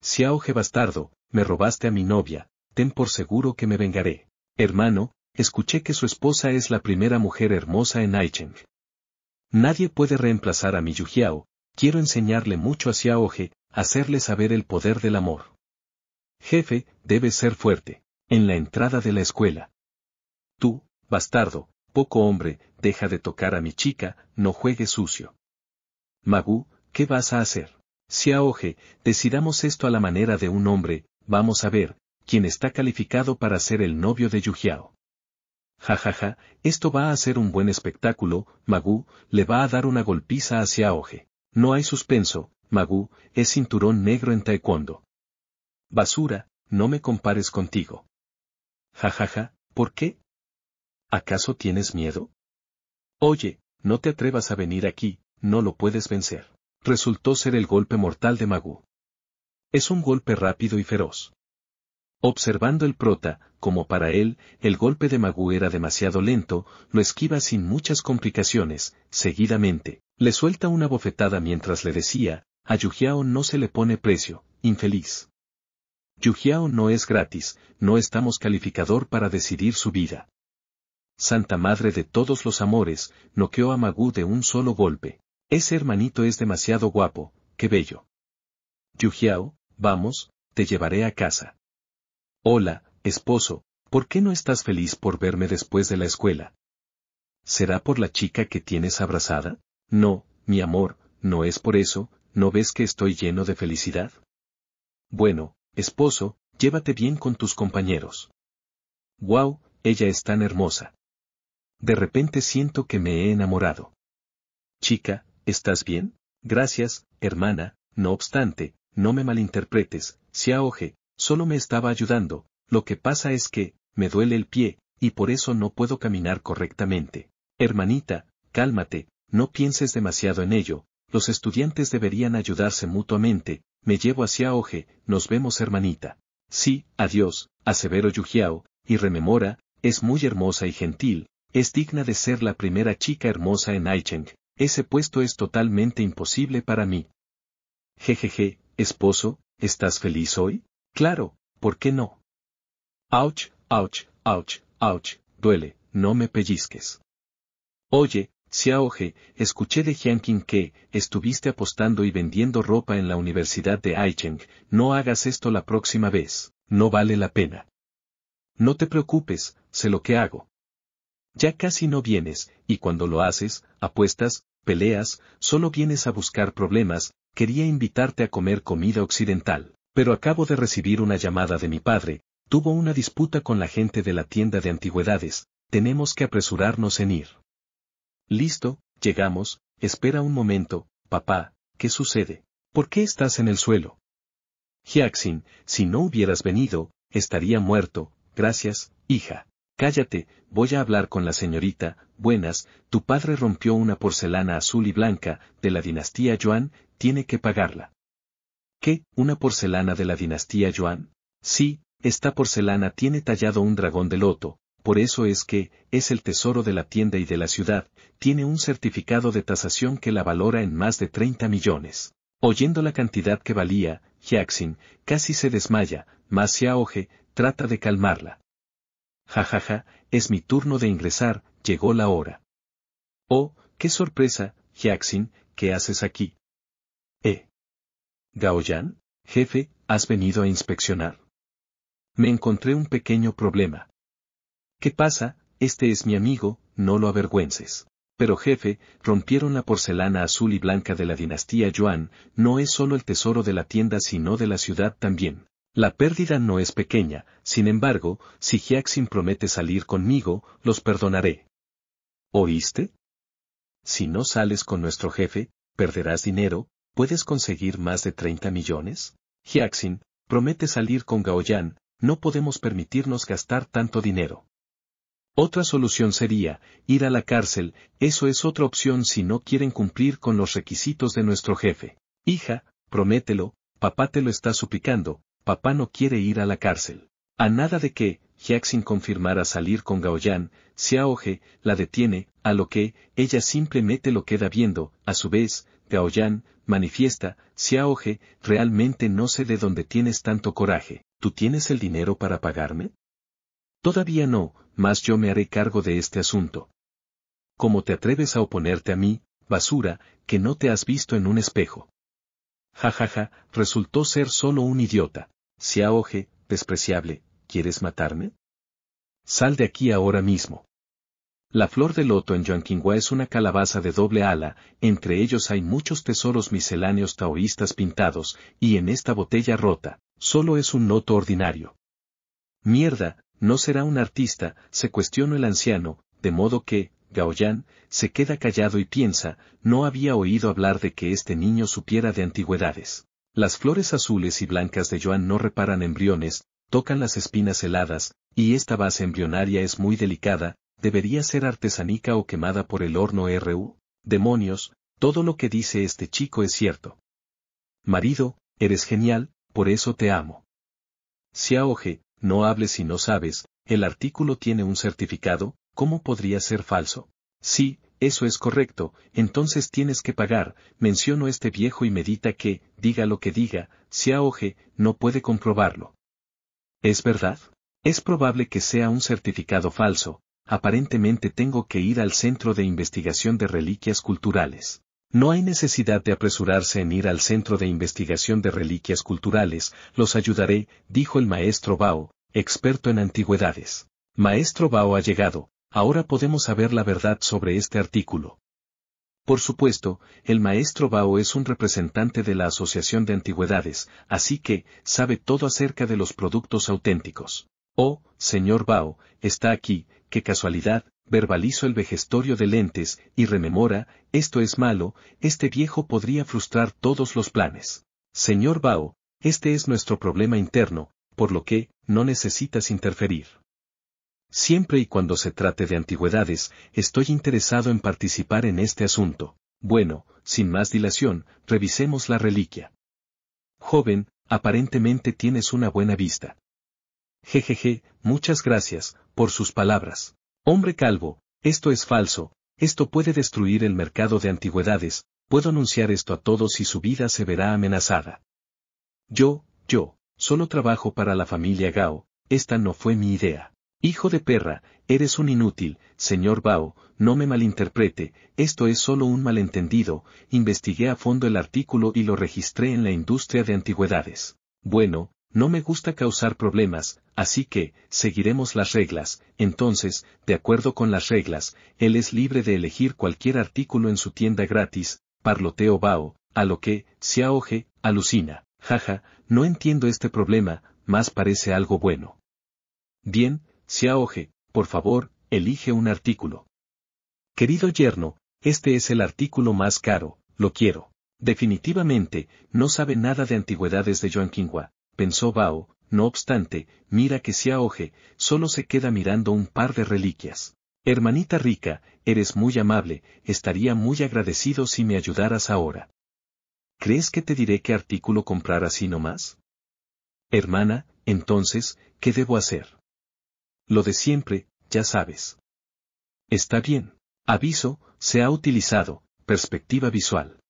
[SPEAKER 1] Xiao Ge bastardo, me robaste a mi novia, ten por seguro que me vengaré. Hermano, escuché que su esposa es la primera mujer hermosa en Aicheng. Nadie puede reemplazar a mi Yujiao, Quiero enseñarle mucho a Xiaohe, hacerle saber el poder del amor. Jefe, debes ser fuerte. En la entrada de la escuela. Tú, bastardo, poco hombre, deja de tocar a mi chica, no juegues sucio. Magu, ¿qué vas a hacer? Xiaohe, decidamos esto a la manera de un hombre, vamos a ver, quién está calificado para ser el novio de Yujiao. Ja ja, ja, esto va a ser un buen espectáculo, Magu, le va a dar una golpiza a Xiaohe. No hay suspenso, Magu, es cinturón negro en taekwondo. Basura, no me compares contigo. Jajaja, ja, ja, ¿por qué? ¿Acaso tienes miedo? Oye, no te atrevas a venir aquí, no lo puedes vencer. Resultó ser el golpe mortal de Magu. Es un golpe rápido y feroz. Observando el prota, como para él, el golpe de Magu era demasiado lento, lo esquiva sin muchas complicaciones, seguidamente, le suelta una bofetada mientras le decía, a Yujiao no se le pone precio, infeliz. Yujiao no es gratis, no estamos calificador para decidir su vida. Santa Madre de todos los amores, noqueó a Magu de un solo golpe. Ese hermanito es demasiado guapo, qué bello. Yujiao, vamos, te llevaré a casa. Hola, esposo, ¿por qué no estás feliz por verme después de la escuela? ¿Será por la chica que tienes abrazada? No, mi amor, no es por eso, ¿no ves que estoy lleno de felicidad? Bueno, esposo, llévate bien con tus compañeros. Wow, ella es tan hermosa. De repente siento que me he enamorado. Chica, ¿estás bien? Gracias, hermana, no obstante, no me malinterpretes, Xiaoge, Solo me estaba ayudando, lo que pasa es que, me duele el pie, y por eso no puedo caminar correctamente. Hermanita, cálmate, no pienses demasiado en ello, los estudiantes deberían ayudarse mutuamente, me llevo hacia Oje, nos vemos hermanita. Sí, adiós, asevero Yujiao, y rememora, es muy hermosa y gentil, es digna de ser la primera chica hermosa en Aicheng, ese puesto es totalmente imposible para mí. Jejeje, esposo, ¿estás feliz hoy? Claro, ¿por qué no? Auch, ouch, ouch, ouch, duele, no me pellizques. Oye, Xiaohe, escuché de Jianqing que estuviste apostando y vendiendo ropa en la Universidad de Aicheng, no hagas esto la próxima vez, no vale la pena. No te preocupes, sé lo que hago. Ya casi no vienes, y cuando lo haces, apuestas, peleas, solo vienes a buscar problemas, quería invitarte a comer comida occidental. Pero acabo de recibir una llamada de mi padre, tuvo una disputa con la gente de la tienda de antigüedades, tenemos que apresurarnos en ir. Listo, llegamos, espera un momento, papá, ¿qué sucede? ¿Por qué estás en el suelo? —Jiaxin, si no hubieras venido, estaría muerto, gracias, hija. Cállate, voy a hablar con la señorita, buenas, tu padre rompió una porcelana azul y blanca, de la dinastía Yuan, tiene que pagarla. ¿Qué? Una porcelana de la dinastía Yuan. Sí, esta porcelana tiene tallado un dragón de loto, por eso es que, es el tesoro de la tienda y de la ciudad, tiene un certificado de tasación que la valora en más de 30 millones. Oyendo la cantidad que valía, Jiaxin, casi se desmaya, se Xiaohe trata de calmarla. Ja ja, ja, es mi turno de ingresar, llegó la hora. Oh, qué sorpresa, Jiaxin, ¿qué haces aquí? Gaoyan, jefe, has venido a inspeccionar. Me encontré un pequeño problema. ¿Qué pasa? Este es mi amigo, no lo avergüences. Pero jefe, rompieron la porcelana azul y blanca de la dinastía Yuan, no es solo el tesoro de la tienda sino de la ciudad también. La pérdida no es pequeña, sin embargo, si Jiaxin promete salir conmigo, los perdonaré. ¿Oíste? Si no sales con nuestro jefe, perderás dinero, ¿Puedes conseguir más de 30 millones? «Jaxin, promete salir con Gaoyan, no podemos permitirnos gastar tanto dinero. Otra solución sería, ir a la cárcel, eso es otra opción si no quieren cumplir con los requisitos de nuestro jefe. Hija, promételo, papá te lo está suplicando, papá no quiere ir a la cárcel. A nada de que, Jaxin confirmara salir con Gaoyan, Xiaohe la detiene, a lo que, ella simplemente lo queda viendo, a su vez, Piaoyan, manifiesta, Xiaoge, realmente no sé de dónde tienes tanto coraje. ¿Tú tienes el dinero para pagarme? Todavía no, mas yo me haré cargo de este asunto. ¿Cómo te atreves a oponerte a mí, basura, que no te has visto en un espejo? Jajaja, ja, ja, resultó ser solo un idiota. Xiaoge, despreciable, ¿quieres matarme? Sal de aquí ahora mismo. La flor de loto en Yuanquingua es una calabaza de doble ala, entre ellos hay muchos tesoros misceláneos taoístas pintados, y en esta botella rota, solo es un loto ordinario. Mierda, no será un artista, se cuestionó el anciano, de modo que, Gaoyan, se queda callado y piensa, no había oído hablar de que este niño supiera de antigüedades. Las flores azules y blancas de Yuan no reparan embriones, tocan las espinas heladas, y esta base embrionaria es muy delicada, debería ser artesanica o quemada por el horno RU, demonios, todo lo que dice este chico es cierto. Marido, eres genial, por eso te amo. Si aoge, no hables si no sabes, el artículo tiene un certificado, ¿cómo podría ser falso? Sí, eso es correcto, entonces tienes que pagar, menciono este viejo y medita que, diga lo que diga, oje, no puede comprobarlo. ¿Es verdad? Es probable que sea un certificado falso, aparentemente tengo que ir al Centro de Investigación de Reliquias Culturales. No hay necesidad de apresurarse en ir al Centro de Investigación de Reliquias Culturales, los ayudaré, dijo el maestro Bao, experto en antigüedades. Maestro Bao ha llegado, ahora podemos saber la verdad sobre este artículo. Por supuesto, el maestro Bao es un representante de la Asociación de Antigüedades, así que, sabe todo acerca de los productos auténticos. Oh, señor Bao, está aquí, qué casualidad, verbalizo el vejestorio de lentes, y rememora, esto es malo, este viejo podría frustrar todos los planes. Señor Bao, este es nuestro problema interno, por lo que, no necesitas interferir. Siempre y cuando se trate de antigüedades, estoy interesado en participar en este asunto. Bueno, sin más dilación, revisemos la reliquia. Joven, aparentemente tienes una buena vista. Jejeje, muchas gracias, por sus palabras. Hombre calvo, esto es falso, esto puede destruir el mercado de antigüedades, puedo anunciar esto a todos y su vida se verá amenazada. Yo, yo, solo trabajo para la familia Gao, esta no fue mi idea. Hijo de perra, eres un inútil, señor Bao, no me malinterprete, esto es solo un malentendido, investigué a fondo el artículo y lo registré en la industria de antigüedades. Bueno, no me gusta causar problemas, así que, seguiremos las reglas, entonces, de acuerdo con las reglas, él es libre de elegir cualquier artículo en su tienda gratis, parloteo bao, a lo que, Xiaoge, alucina, jaja, no entiendo este problema, más parece algo bueno. Bien, Xiaoge, por favor, elige un artículo. Querido yerno, este es el artículo más caro, lo quiero. Definitivamente, no sabe nada de antigüedades de pensó Bao, no obstante, mira que ahoge, solo se queda mirando un par de reliquias. Hermanita rica, eres muy amable, estaría muy agradecido si me ayudaras ahora. ¿Crees que te diré qué artículo comprar así nomás? Hermana, entonces, ¿qué debo hacer? Lo de siempre, ya sabes. Está bien. Aviso, se ha utilizado, perspectiva visual.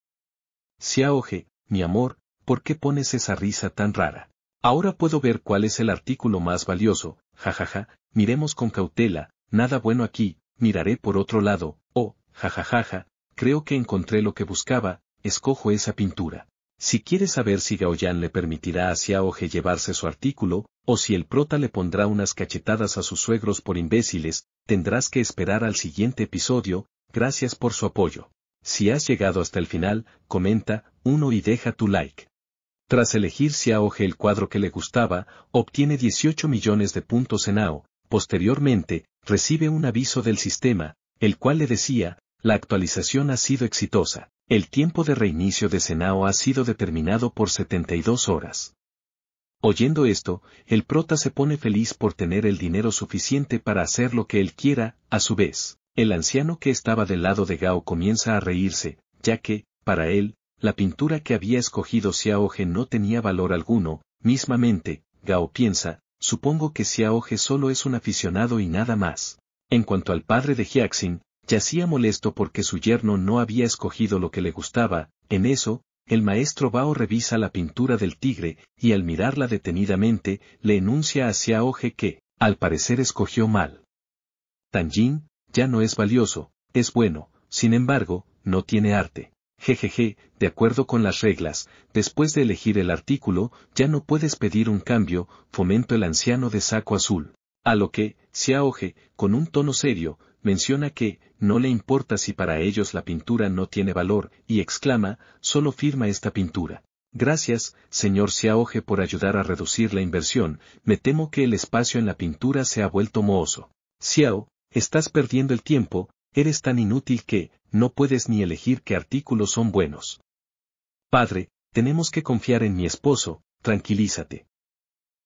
[SPEAKER 1] Xiaoge, mi amor, ¿por qué pones esa risa tan rara? Ahora puedo ver cuál es el artículo más valioso, jajaja, miremos con cautela, nada bueno aquí, miraré por otro lado, oh, jajajaja, creo que encontré lo que buscaba, escojo esa pintura. Si quieres saber si Gaoyan le permitirá a Xiaoge llevarse su artículo, o si el prota le pondrá unas cachetadas a sus suegros por imbéciles, tendrás que esperar al siguiente episodio, gracias por su apoyo. Si has llegado hasta el final, comenta, uno y deja tu like. Tras elegir aoje el cuadro que le gustaba, obtiene 18 millones de puntos en Posteriormente, recibe un aviso del sistema, el cual le decía, la actualización ha sido exitosa. El tiempo de reinicio de Senao ha sido determinado por 72 horas. Oyendo esto, el prota se pone feliz por tener el dinero suficiente para hacer lo que él quiera, a su vez, el anciano que estaba del lado de Gao comienza a reírse, ya que, para él, la pintura que había escogido Xiaoge no tenía valor alguno, mismamente, Gao piensa, supongo que Xiaoge solo es un aficionado y nada más. En cuanto al padre de Jiaxin, yacía molesto porque su yerno no había escogido lo que le gustaba, en eso, el maestro Bao revisa la pintura del tigre, y al mirarla detenidamente, le enuncia a Xiaoge que, al parecer escogió mal. Tanjin, ya no es valioso, es bueno, sin embargo, no tiene arte jejeje, de acuerdo con las reglas, después de elegir el artículo, ya no puedes pedir un cambio, fomento el anciano de saco azul. A lo que, Xiaoge, con un tono serio, menciona que, no le importa si para ellos la pintura no tiene valor, y exclama, solo firma esta pintura. Gracias, señor Xiaoge por ayudar a reducir la inversión, me temo que el espacio en la pintura se ha vuelto mohoso. Xiao, estás perdiendo el tiempo, eres tan inútil que, no puedes ni elegir qué artículos son buenos. Padre, tenemos que confiar en mi esposo, tranquilízate.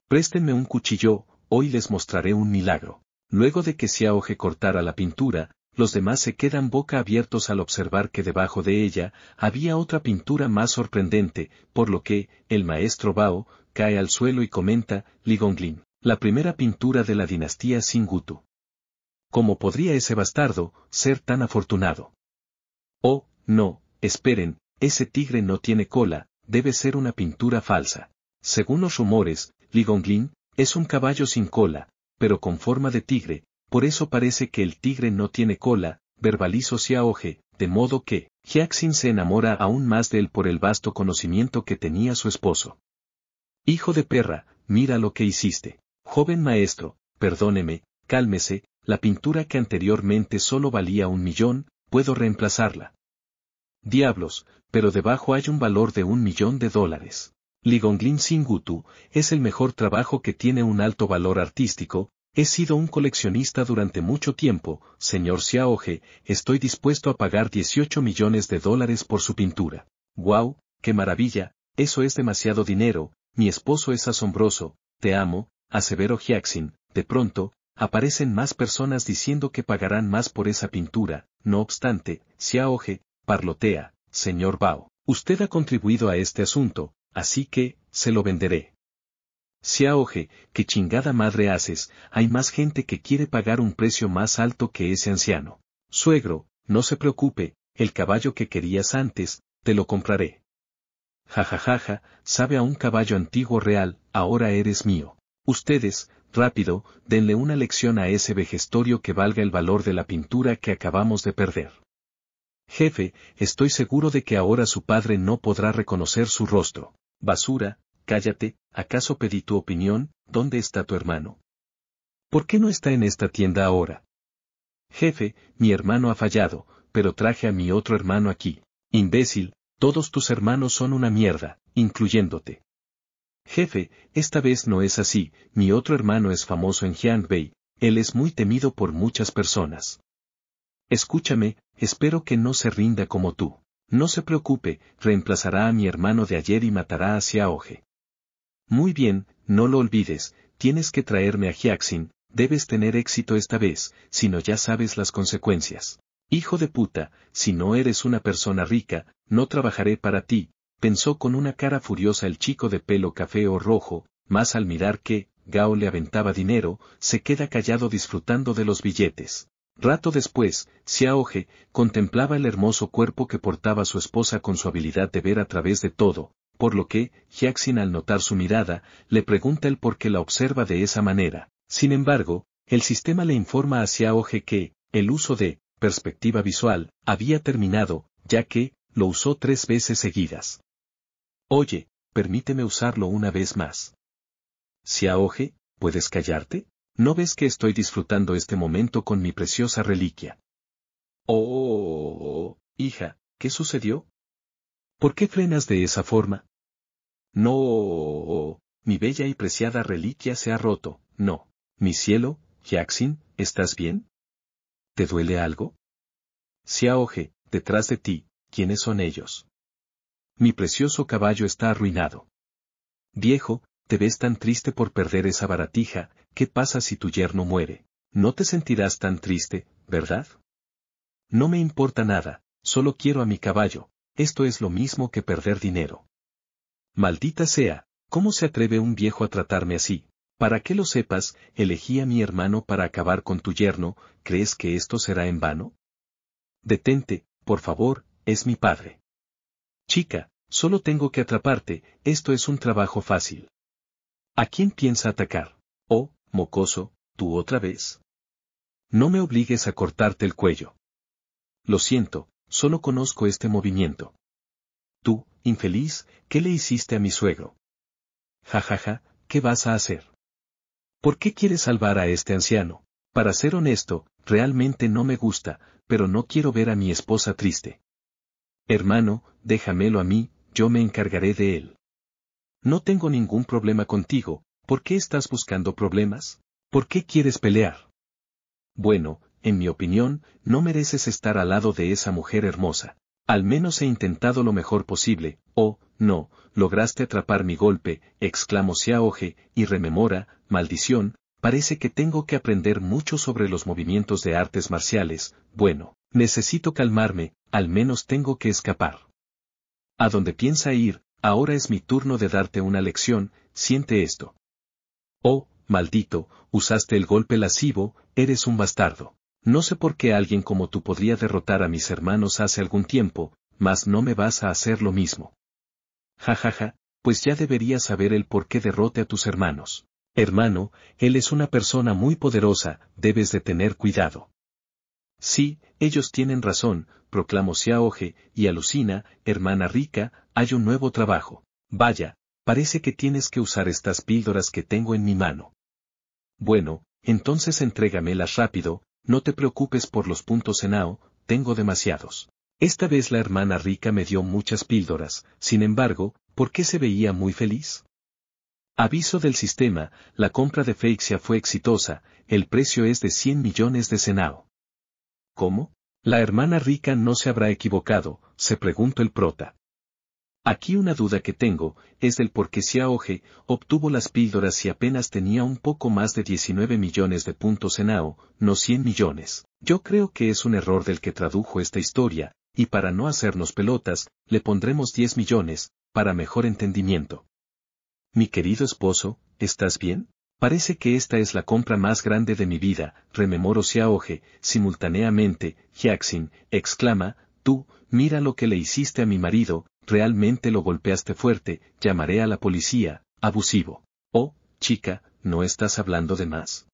[SPEAKER 1] Préstenme un cuchillo, hoy les mostraré un milagro. Luego de que Xiaoge cortara la pintura, los demás se quedan boca abiertos al observar que debajo de ella había otra pintura más sorprendente, por lo que, el maestro Bao, cae al suelo y comenta, Ligonglin, la primera pintura de la dinastía Singutu. ¿Cómo podría ese bastardo ser tan afortunado? Oh, no, esperen, ese tigre no tiene cola, debe ser una pintura falsa. Según los rumores, Ligonglin es un caballo sin cola, pero con forma de tigre, por eso parece que el tigre no tiene cola, verbalizó Xiaoge, de modo que, Jiaxin se enamora aún más de él por el vasto conocimiento que tenía su esposo. Hijo de perra, mira lo que hiciste. Joven maestro, perdóneme, cálmese, la pintura que anteriormente solo valía un millón, puedo reemplazarla. Diablos, pero debajo hay un valor de un millón de dólares. Ligonglin Singutu, es el mejor trabajo que tiene un alto valor artístico, he sido un coleccionista durante mucho tiempo, señor Xiaoge, estoy dispuesto a pagar 18 millones de dólares por su pintura. ¡Wow! ¡Qué maravilla! Eso es demasiado dinero, mi esposo es asombroso, te amo, Asevero Jiaxin. de pronto, aparecen más personas diciendo que pagarán más por esa pintura, no obstante, Xiaoge, parlotea, señor Bao, usted ha contribuido a este asunto, así que, se lo venderé. aoge, qué chingada madre haces, hay más gente que quiere pagar un precio más alto que ese anciano. Suegro, no se preocupe, el caballo que querías antes, te lo compraré. Jajajaja, ja, ja, sabe a un caballo antiguo real, ahora eres mío. Ustedes, rápido, denle una lección a ese vejestorio que valga el valor de la pintura que acabamos de perder. Jefe, estoy seguro de que ahora su padre no podrá reconocer su rostro. Basura, cállate, ¿acaso pedí tu opinión? ¿Dónde está tu hermano? ¿Por qué no está en esta tienda ahora? Jefe, mi hermano ha fallado, pero traje a mi otro hermano aquí. Imbécil, todos tus hermanos son una mierda, incluyéndote. Jefe, esta vez no es así, mi otro hermano es famoso en Jianbei, él es muy temido por muchas personas. Escúchame, espero que no se rinda como tú. No se preocupe, reemplazará a mi hermano de ayer y matará a oje. Muy bien, no lo olvides, tienes que traerme a Jiaxin, debes tener éxito esta vez, sino ya sabes las consecuencias. Hijo de puta, si no eres una persona rica, no trabajaré para ti, pensó con una cara furiosa el chico de pelo café o rojo, más al mirar que, Gao le aventaba dinero, se queda callado disfrutando de los billetes. Rato después, Xiaoge contemplaba el hermoso cuerpo que portaba su esposa con su habilidad de ver a través de todo, por lo que, Jiaxin al notar su mirada, le pregunta el por qué la observa de esa manera. Sin embargo, el sistema le informa a Xiaoge que, el uso de perspectiva visual había terminado, ya que, lo usó tres veces seguidas. Oye, permíteme usarlo una vez más. Xiaoge, ¿puedes callarte? ¿no ves que estoy disfrutando este momento con mi preciosa reliquia? Oh, hija, ¿qué sucedió? ¿Por qué frenas de esa forma? No, mi bella y preciada reliquia se ha roto, no. Mi cielo, Jackson, ¿estás bien? ¿Te duele algo? ahoje detrás de ti, ¿quiénes son ellos? Mi precioso caballo está arruinado. Viejo, te ves tan triste por perder esa baratija, ¿qué pasa si tu yerno muere? No te sentirás tan triste, ¿verdad? No me importa nada, solo quiero a mi caballo, esto es lo mismo que perder dinero. Maldita sea, ¿cómo se atreve un viejo a tratarme así? Para que lo sepas, elegí a mi hermano para acabar con tu yerno, ¿crees que esto será en vano? Detente, por favor, es mi padre. Chica, solo tengo que atraparte, esto es un trabajo fácil. ¿A quién piensa atacar? Oh, mocoso, tú otra vez. No me obligues a cortarte el cuello. Lo siento, solo conozco este movimiento. Tú, infeliz, ¿qué le hiciste a mi suegro? Ja ja ja, ¿qué vas a hacer? ¿Por qué quieres salvar a este anciano? Para ser honesto, realmente no me gusta, pero no quiero ver a mi esposa triste. Hermano, déjamelo a mí, yo me encargaré de él. No tengo ningún problema contigo, ¿Por qué estás buscando problemas? ¿Por qué quieres pelear? Bueno, en mi opinión, no mereces estar al lado de esa mujer hermosa. Al menos he intentado lo mejor posible, oh, no, lograste atrapar mi golpe, exclamó Xiaoge, y rememora, maldición, parece que tengo que aprender mucho sobre los movimientos de artes marciales, bueno, necesito calmarme, al menos tengo que escapar. A donde piensa ir, ahora es mi turno de darte una lección, siente esto. Oh, maldito, usaste el golpe lascivo, eres un bastardo. No sé por qué alguien como tú podría derrotar a mis hermanos hace algún tiempo, mas no me vas a hacer lo mismo. Ja ja ja, pues ya deberías saber el por qué derrote a tus hermanos. Hermano, él es una persona muy poderosa, debes de tener cuidado. Sí, ellos tienen razón, proclamó Xiaoge, y alucina, hermana rica, hay un nuevo trabajo. Vaya, Parece que tienes que usar estas píldoras que tengo en mi mano. Bueno, entonces entrégamelas rápido, no te preocupes por los puntos Senao, tengo demasiados. Esta vez la hermana rica me dio muchas píldoras, sin embargo, ¿por qué se veía muy feliz? Aviso del sistema, la compra de Feixia fue exitosa, el precio es de 100 millones de senao. ¿Cómo? La hermana rica no se habrá equivocado, se preguntó el prota. Aquí una duda que tengo es del por qué Xiaoge obtuvo las píldoras si apenas tenía un poco más de 19 millones de puntos en AO, no 100 millones. Yo creo que es un error del que tradujo esta historia, y para no hacernos pelotas, le pondremos 10 millones, para mejor entendimiento. Mi querido esposo, ¿estás bien? Parece que esta es la compra más grande de mi vida, rememoro Xiaoge, simultáneamente, Jiaxin, exclama, tú, mira lo que le hiciste a mi marido, realmente lo golpeaste fuerte, llamaré a la policía, abusivo. Oh, chica, no estás hablando de más.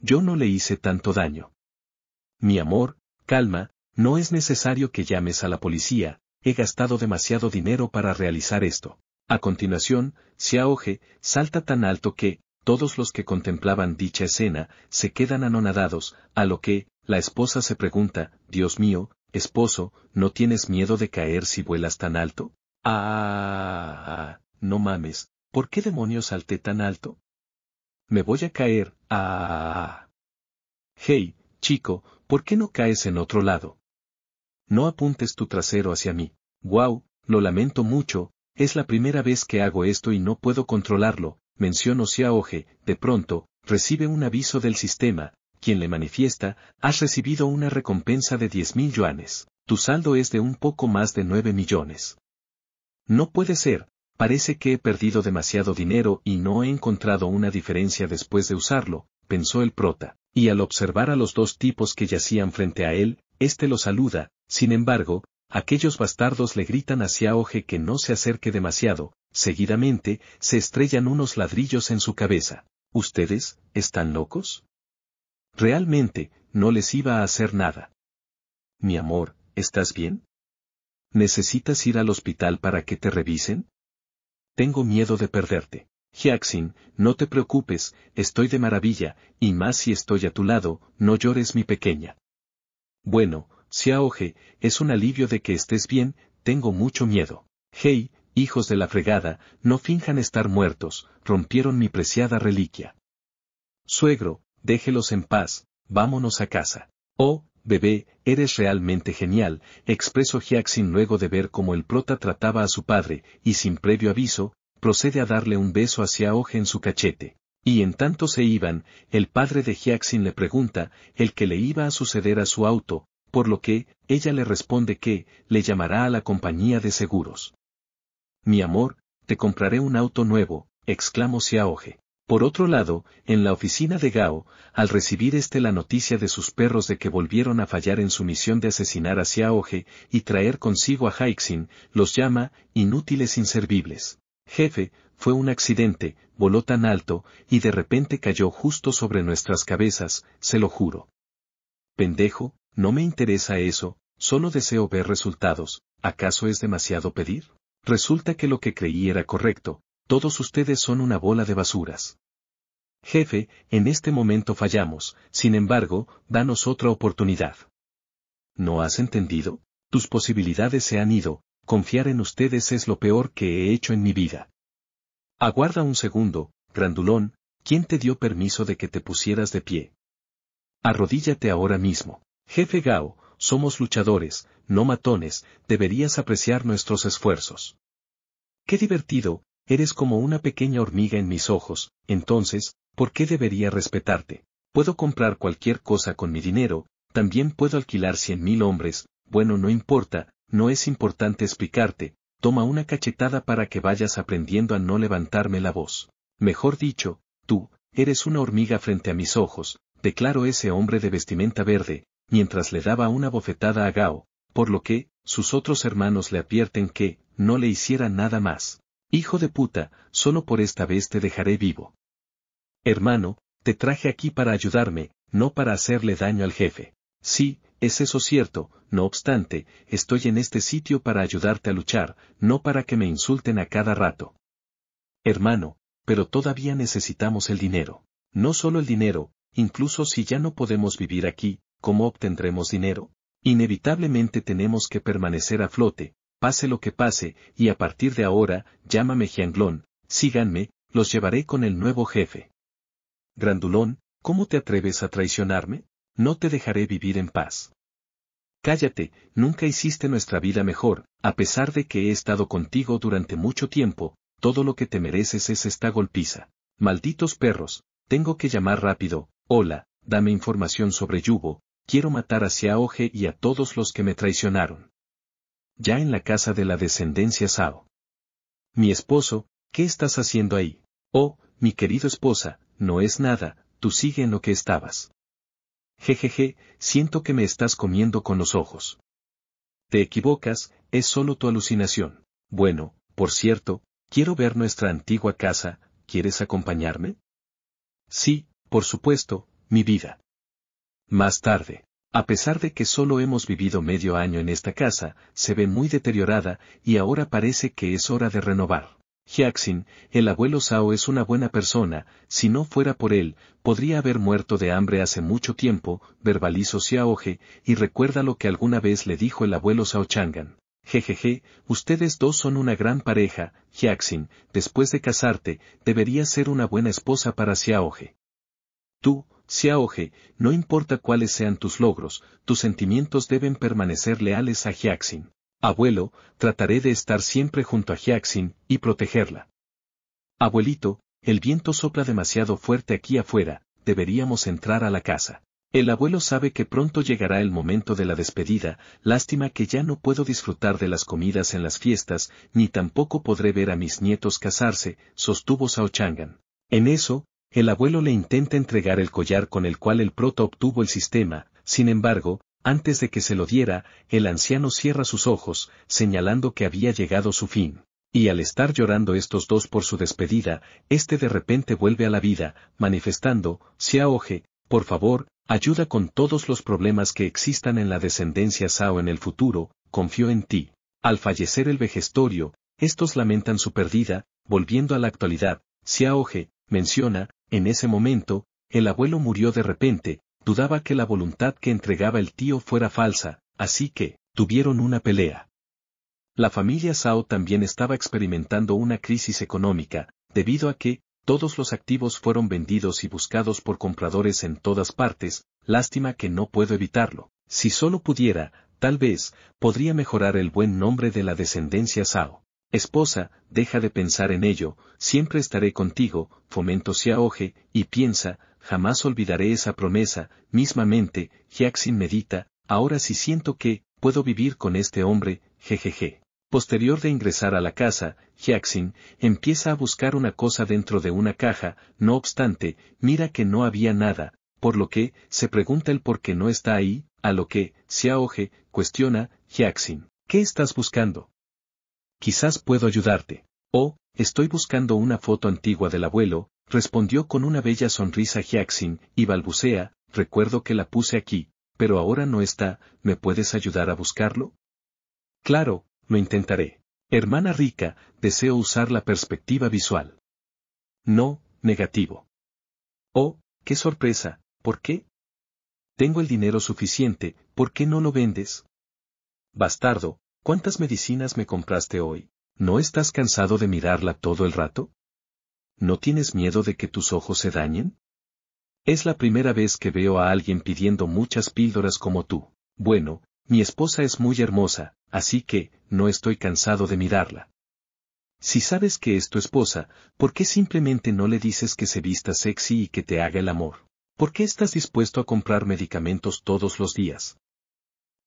[SPEAKER 1] Yo no le hice tanto daño. Mi amor, calma, no es necesario que llames a la policía, he gastado demasiado dinero para realizar esto. A continuación, se ahoje, salta tan alto que, todos los que contemplaban dicha escena, se quedan anonadados, a lo que, la esposa se pregunta, Dios mío, Esposo, ¿no tienes miedo de caer si vuelas tan alto? Ah, no mames, ¿por qué demonios salté tan alto? Me voy a caer, ah. Hey, chico, ¿por qué no caes en otro lado? No apuntes tu trasero hacia mí. Wow, lo lamento mucho, es la primera vez que hago esto y no puedo controlarlo, menciono sea oje, de pronto, recibe un aviso del sistema, quien le manifiesta, has recibido una recompensa de diez mil yuanes, tu saldo es de un poco más de nueve millones. No puede ser, parece que he perdido demasiado dinero y no he encontrado una diferencia después de usarlo, pensó el prota, y al observar a los dos tipos que yacían frente a él, éste lo saluda, sin embargo, aquellos bastardos le gritan hacia Oje que no se acerque demasiado, seguidamente, se estrellan unos ladrillos en su cabeza. ¿Ustedes, están locos? Realmente, no les iba a hacer nada. Mi amor, ¿estás bien? ¿Necesitas ir al hospital para que te revisen? Tengo miedo de perderte. Jackson, no te preocupes, estoy de maravilla, y más si estoy a tu lado, no llores mi pequeña. Bueno, Xiaoge, es un alivio de que estés bien, tengo mucho miedo. Hey, hijos de la fregada, no finjan estar muertos, rompieron mi preciada reliquia. Suegro, déjelos en paz, vámonos a casa. Oh, bebé, eres realmente genial, expresó Hiaxin luego de ver cómo el prota trataba a su padre, y sin previo aviso, procede a darle un beso hacia Oje en su cachete. Y en tanto se iban, el padre de Hiaxin le pregunta, el que le iba a suceder a su auto, por lo que, ella le responde que, le llamará a la compañía de seguros. Mi amor, te compraré un auto nuevo, exclamó Xiaoge. Por otro lado, en la oficina de Gao, al recibir este la noticia de sus perros de que volvieron a fallar en su misión de asesinar a Xiaoge y traer consigo a Haixin, los llama inútiles inservibles. Jefe, fue un accidente, voló tan alto, y de repente cayó justo sobre nuestras cabezas, se lo juro. Pendejo, no me interesa eso, solo deseo ver resultados, ¿acaso es demasiado pedir? Resulta que lo que creí era correcto, todos ustedes son una bola de basuras. Jefe, en este momento fallamos, sin embargo, danos otra oportunidad. ¿No has entendido? Tus posibilidades se han ido, confiar en ustedes es lo peor que he hecho en mi vida. Aguarda un segundo, grandulón, ¿quién te dio permiso de que te pusieras de pie? Arrodíllate ahora mismo. Jefe Gao, somos luchadores, no matones, deberías apreciar nuestros esfuerzos. Qué divertido, eres como una pequeña hormiga en mis ojos, entonces, ¿por qué debería respetarte? Puedo comprar cualquier cosa con mi dinero, también puedo alquilar cien mil hombres, bueno no importa, no es importante explicarte, toma una cachetada para que vayas aprendiendo a no levantarme la voz. Mejor dicho, tú, eres una hormiga frente a mis ojos, declaró ese hombre de vestimenta verde, mientras le daba una bofetada a Gao, por lo que, sus otros hermanos le advierten que, no le hiciera nada más. Hijo de puta, solo por esta vez te dejaré vivo. Hermano, te traje aquí para ayudarme, no para hacerle daño al jefe. Sí, es eso cierto, no obstante, estoy en este sitio para ayudarte a luchar, no para que me insulten a cada rato. Hermano, pero todavía necesitamos el dinero. No solo el dinero, incluso si ya no podemos vivir aquí, ¿cómo obtendremos dinero? Inevitablemente tenemos que permanecer a flote, pase lo que pase, y a partir de ahora, llámame Gianglón, síganme, los llevaré con el nuevo jefe. Grandulón, ¿cómo te atreves a traicionarme? No te dejaré vivir en paz. Cállate, nunca hiciste nuestra vida mejor, a pesar de que he estado contigo durante mucho tiempo, todo lo que te mereces es esta golpiza. Malditos perros, tengo que llamar rápido, hola, dame información sobre Yubo, quiero matar a Ge y a todos los que me traicionaron. Ya en la casa de la descendencia Sao. Mi esposo, ¿qué estás haciendo ahí? Oh, mi querido esposa, no es nada, tú sigue en lo que estabas. Jejeje, siento que me estás comiendo con los ojos. Te equivocas, es solo tu alucinación. Bueno, por cierto, quiero ver nuestra antigua casa, ¿quieres acompañarme? Sí, por supuesto, mi vida. Más tarde, a pesar de que solo hemos vivido medio año en esta casa, se ve muy deteriorada y ahora parece que es hora de renovar. Jiaxin, el abuelo Sao es una buena persona, si no fuera por él, podría haber muerto de hambre hace mucho tiempo, verbalizó Xiaohe, y recuerda lo que alguna vez le dijo el abuelo Sao Changan. Jejeje, ustedes dos son una gran pareja, Jiaxin, después de casarte, deberías ser una buena esposa para Xiaohe. Tú, Xiaohe, no importa cuáles sean tus logros, tus sentimientos deben permanecer leales a Jiaxin. Abuelo, trataré de estar siempre junto a Jiaxin y protegerla. Abuelito, el viento sopla demasiado fuerte aquí afuera, deberíamos entrar a la casa. El abuelo sabe que pronto llegará el momento de la despedida, lástima que ya no puedo disfrutar de las comidas en las fiestas, ni tampoco podré ver a mis nietos casarse, sostuvo Sao Changan. En eso, el abuelo le intenta entregar el collar con el cual el proto obtuvo el sistema, sin embargo, antes de que se lo diera, el anciano cierra sus ojos, señalando que había llegado su fin. Y al estar llorando estos dos por su despedida, este de repente vuelve a la vida, manifestando, Xiaoge, por favor, ayuda con todos los problemas que existan en la descendencia Sao en el futuro, confío en ti. Al fallecer el vejestorio, estos lamentan su pérdida, volviendo a la actualidad, Xiaoge, menciona, en ese momento, el abuelo murió de repente, Dudaba que la voluntad que entregaba el tío fuera falsa, así que, tuvieron una pelea. La familia Sao también estaba experimentando una crisis económica, debido a que, todos los activos fueron vendidos y buscados por compradores en todas partes, lástima que no puedo evitarlo. Si solo pudiera, tal vez, podría mejorar el buen nombre de la descendencia Sao. Esposa, deja de pensar en ello, siempre estaré contigo, fomento oje, y piensa, jamás olvidaré esa promesa, mismamente, Jackson medita, ahora sí siento que, puedo vivir con este hombre, jejeje. Posterior de ingresar a la casa, Jackson empieza a buscar una cosa dentro de una caja, no obstante, mira que no había nada, por lo que, se pregunta el por qué no está ahí, a lo que, Xiaoge, cuestiona, Jackson, ¿qué estás buscando? Quizás puedo ayudarte. O, oh, estoy buscando una foto antigua del abuelo, respondió con una bella sonrisa Jackson, y balbucea, recuerdo que la puse aquí, pero ahora no está, ¿me puedes ayudar a buscarlo? Claro, lo intentaré. Hermana rica, deseo usar la perspectiva visual. No, negativo. Oh, qué sorpresa, ¿por qué? Tengo el dinero suficiente, ¿por qué no lo vendes? Bastardo, ¿cuántas medicinas me compraste hoy? ¿No estás cansado de mirarla todo el rato? ¿no tienes miedo de que tus ojos se dañen? Es la primera vez que veo a alguien pidiendo muchas píldoras como tú. Bueno, mi esposa es muy hermosa, así que, no estoy cansado de mirarla. Si sabes que es tu esposa, ¿por qué simplemente no le dices que se vista sexy y que te haga el amor? ¿Por qué estás dispuesto a comprar medicamentos todos los días?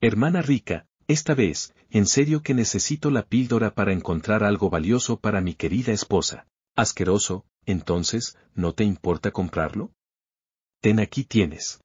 [SPEAKER 1] Hermana rica, esta vez, en serio que necesito la píldora para encontrar algo valioso para mi querida esposa. Asqueroso, entonces, ¿no te importa comprarlo? Ten aquí tienes.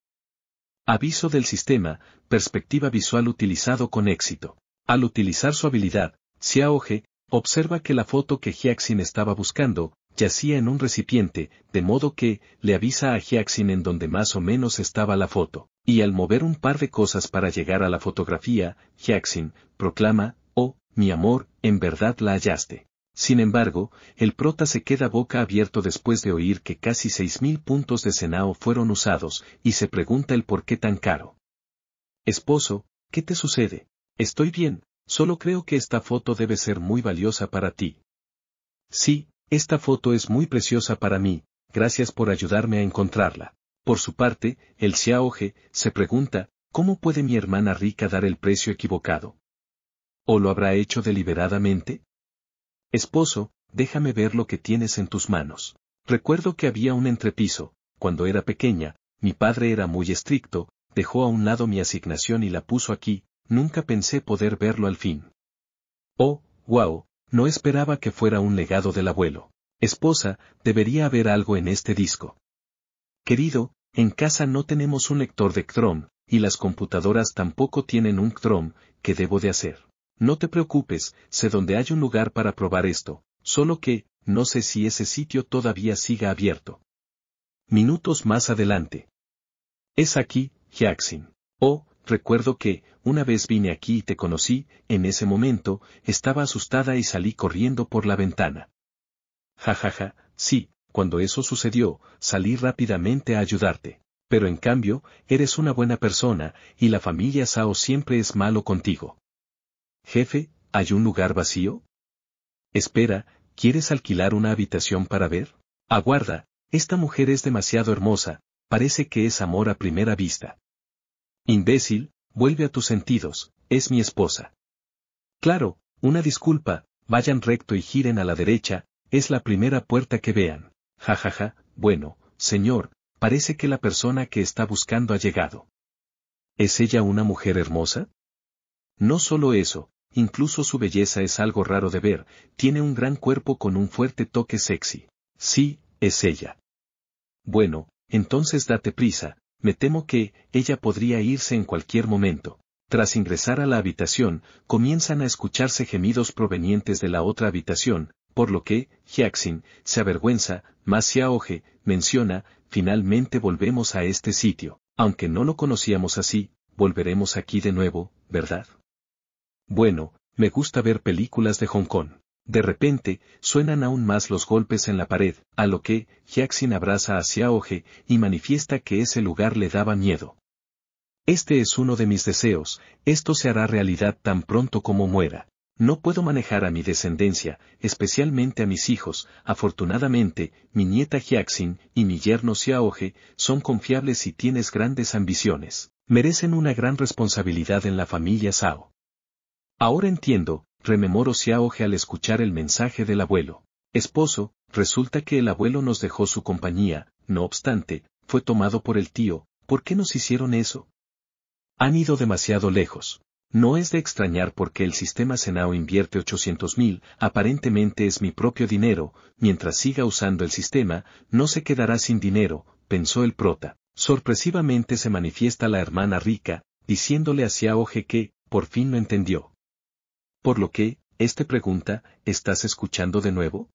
[SPEAKER 1] Aviso del sistema, perspectiva visual utilizado con éxito. Al utilizar su habilidad, Xiaoge, observa que la foto que Jiaxin estaba buscando, yacía en un recipiente, de modo que, le avisa a Jiaxin en donde más o menos estaba la foto, y al mover un par de cosas para llegar a la fotografía, Jiaxin, proclama, oh, mi amor, en verdad la hallaste. Sin embargo, el prota se queda boca abierto después de oír que casi 6.000 puntos de Senao fueron usados, y se pregunta el por qué tan caro. Esposo, ¿qué te sucede? Estoy bien, solo creo que esta foto debe ser muy valiosa para ti. Sí, esta foto es muy preciosa para mí, gracias por ayudarme a encontrarla. Por su parte, el Xiaoge se pregunta, ¿cómo puede mi hermana rica dar el precio equivocado? ¿O lo habrá hecho deliberadamente? Esposo, déjame ver lo que tienes en tus manos. Recuerdo que había un entrepiso, cuando era pequeña, mi padre era muy estricto, dejó a un lado mi asignación y la puso aquí, nunca pensé poder verlo al fin. Oh, wow, no esperaba que fuera un legado del abuelo. Esposa, debería haber algo en este disco. Querido, en casa no tenemos un lector de Chrome, y las computadoras tampoco tienen un Chrome, ¿qué debo de hacer? No te preocupes, sé dónde hay un lugar para probar esto, solo que, no sé si ese sitio todavía siga abierto. Minutos más adelante. Es aquí, Jackson. Oh, recuerdo que, una vez vine aquí y te conocí, en ese momento, estaba asustada y salí corriendo por la ventana. Ja ja, ja, sí, cuando eso sucedió, salí rápidamente a ayudarte. Pero en cambio, eres una buena persona, y la familia Sao siempre es malo contigo. Jefe, ¿hay un lugar vacío? Espera, ¿quieres alquilar una habitación para ver? Aguarda, esta mujer es demasiado hermosa, parece que es amor a primera vista. Imbécil, vuelve a tus sentidos, es mi esposa. Claro, una disculpa, vayan recto y giren a la derecha, es la primera puerta que vean. Jajaja, ja, ja, bueno, señor, parece que la persona que está buscando ha llegado. ¿Es ella una mujer hermosa? No solo eso, Incluso su belleza es algo raro de ver, tiene un gran cuerpo con un fuerte toque sexy. Sí, es ella. Bueno, entonces date prisa, me temo que, ella podría irse en cualquier momento. Tras ingresar a la habitación, comienzan a escucharse gemidos provenientes de la otra habitación, por lo que, Jackson, se avergüenza, más se menciona, finalmente volvemos a este sitio, aunque no lo conocíamos así, volveremos aquí de nuevo, ¿verdad? Bueno, me gusta ver películas de Hong Kong. De repente, suenan aún más los golpes en la pared, a lo que, Jackson abraza a Xiaohe y manifiesta que ese lugar le daba miedo. Este es uno de mis deseos, esto se hará realidad tan pronto como muera. No puedo manejar a mi descendencia, especialmente a mis hijos, afortunadamente, mi nieta Jiaxin y mi yerno Xiaohe son confiables y tienes grandes ambiciones. Merecen una gran responsabilidad en la familia Sao. Ahora entiendo, rememoro Xiaoge al escuchar el mensaje del abuelo. Esposo, resulta que el abuelo nos dejó su compañía, no obstante, fue tomado por el tío, ¿por qué nos hicieron eso? Han ido demasiado lejos. No es de extrañar porque el sistema Senao invierte mil, aparentemente es mi propio dinero, mientras siga usando el sistema, no se quedará sin dinero, pensó el prota. Sorpresivamente se manifiesta la hermana rica, diciéndole a Xiaoge que, por fin lo entendió. Por lo que, este pregunta, ¿estás escuchando de nuevo?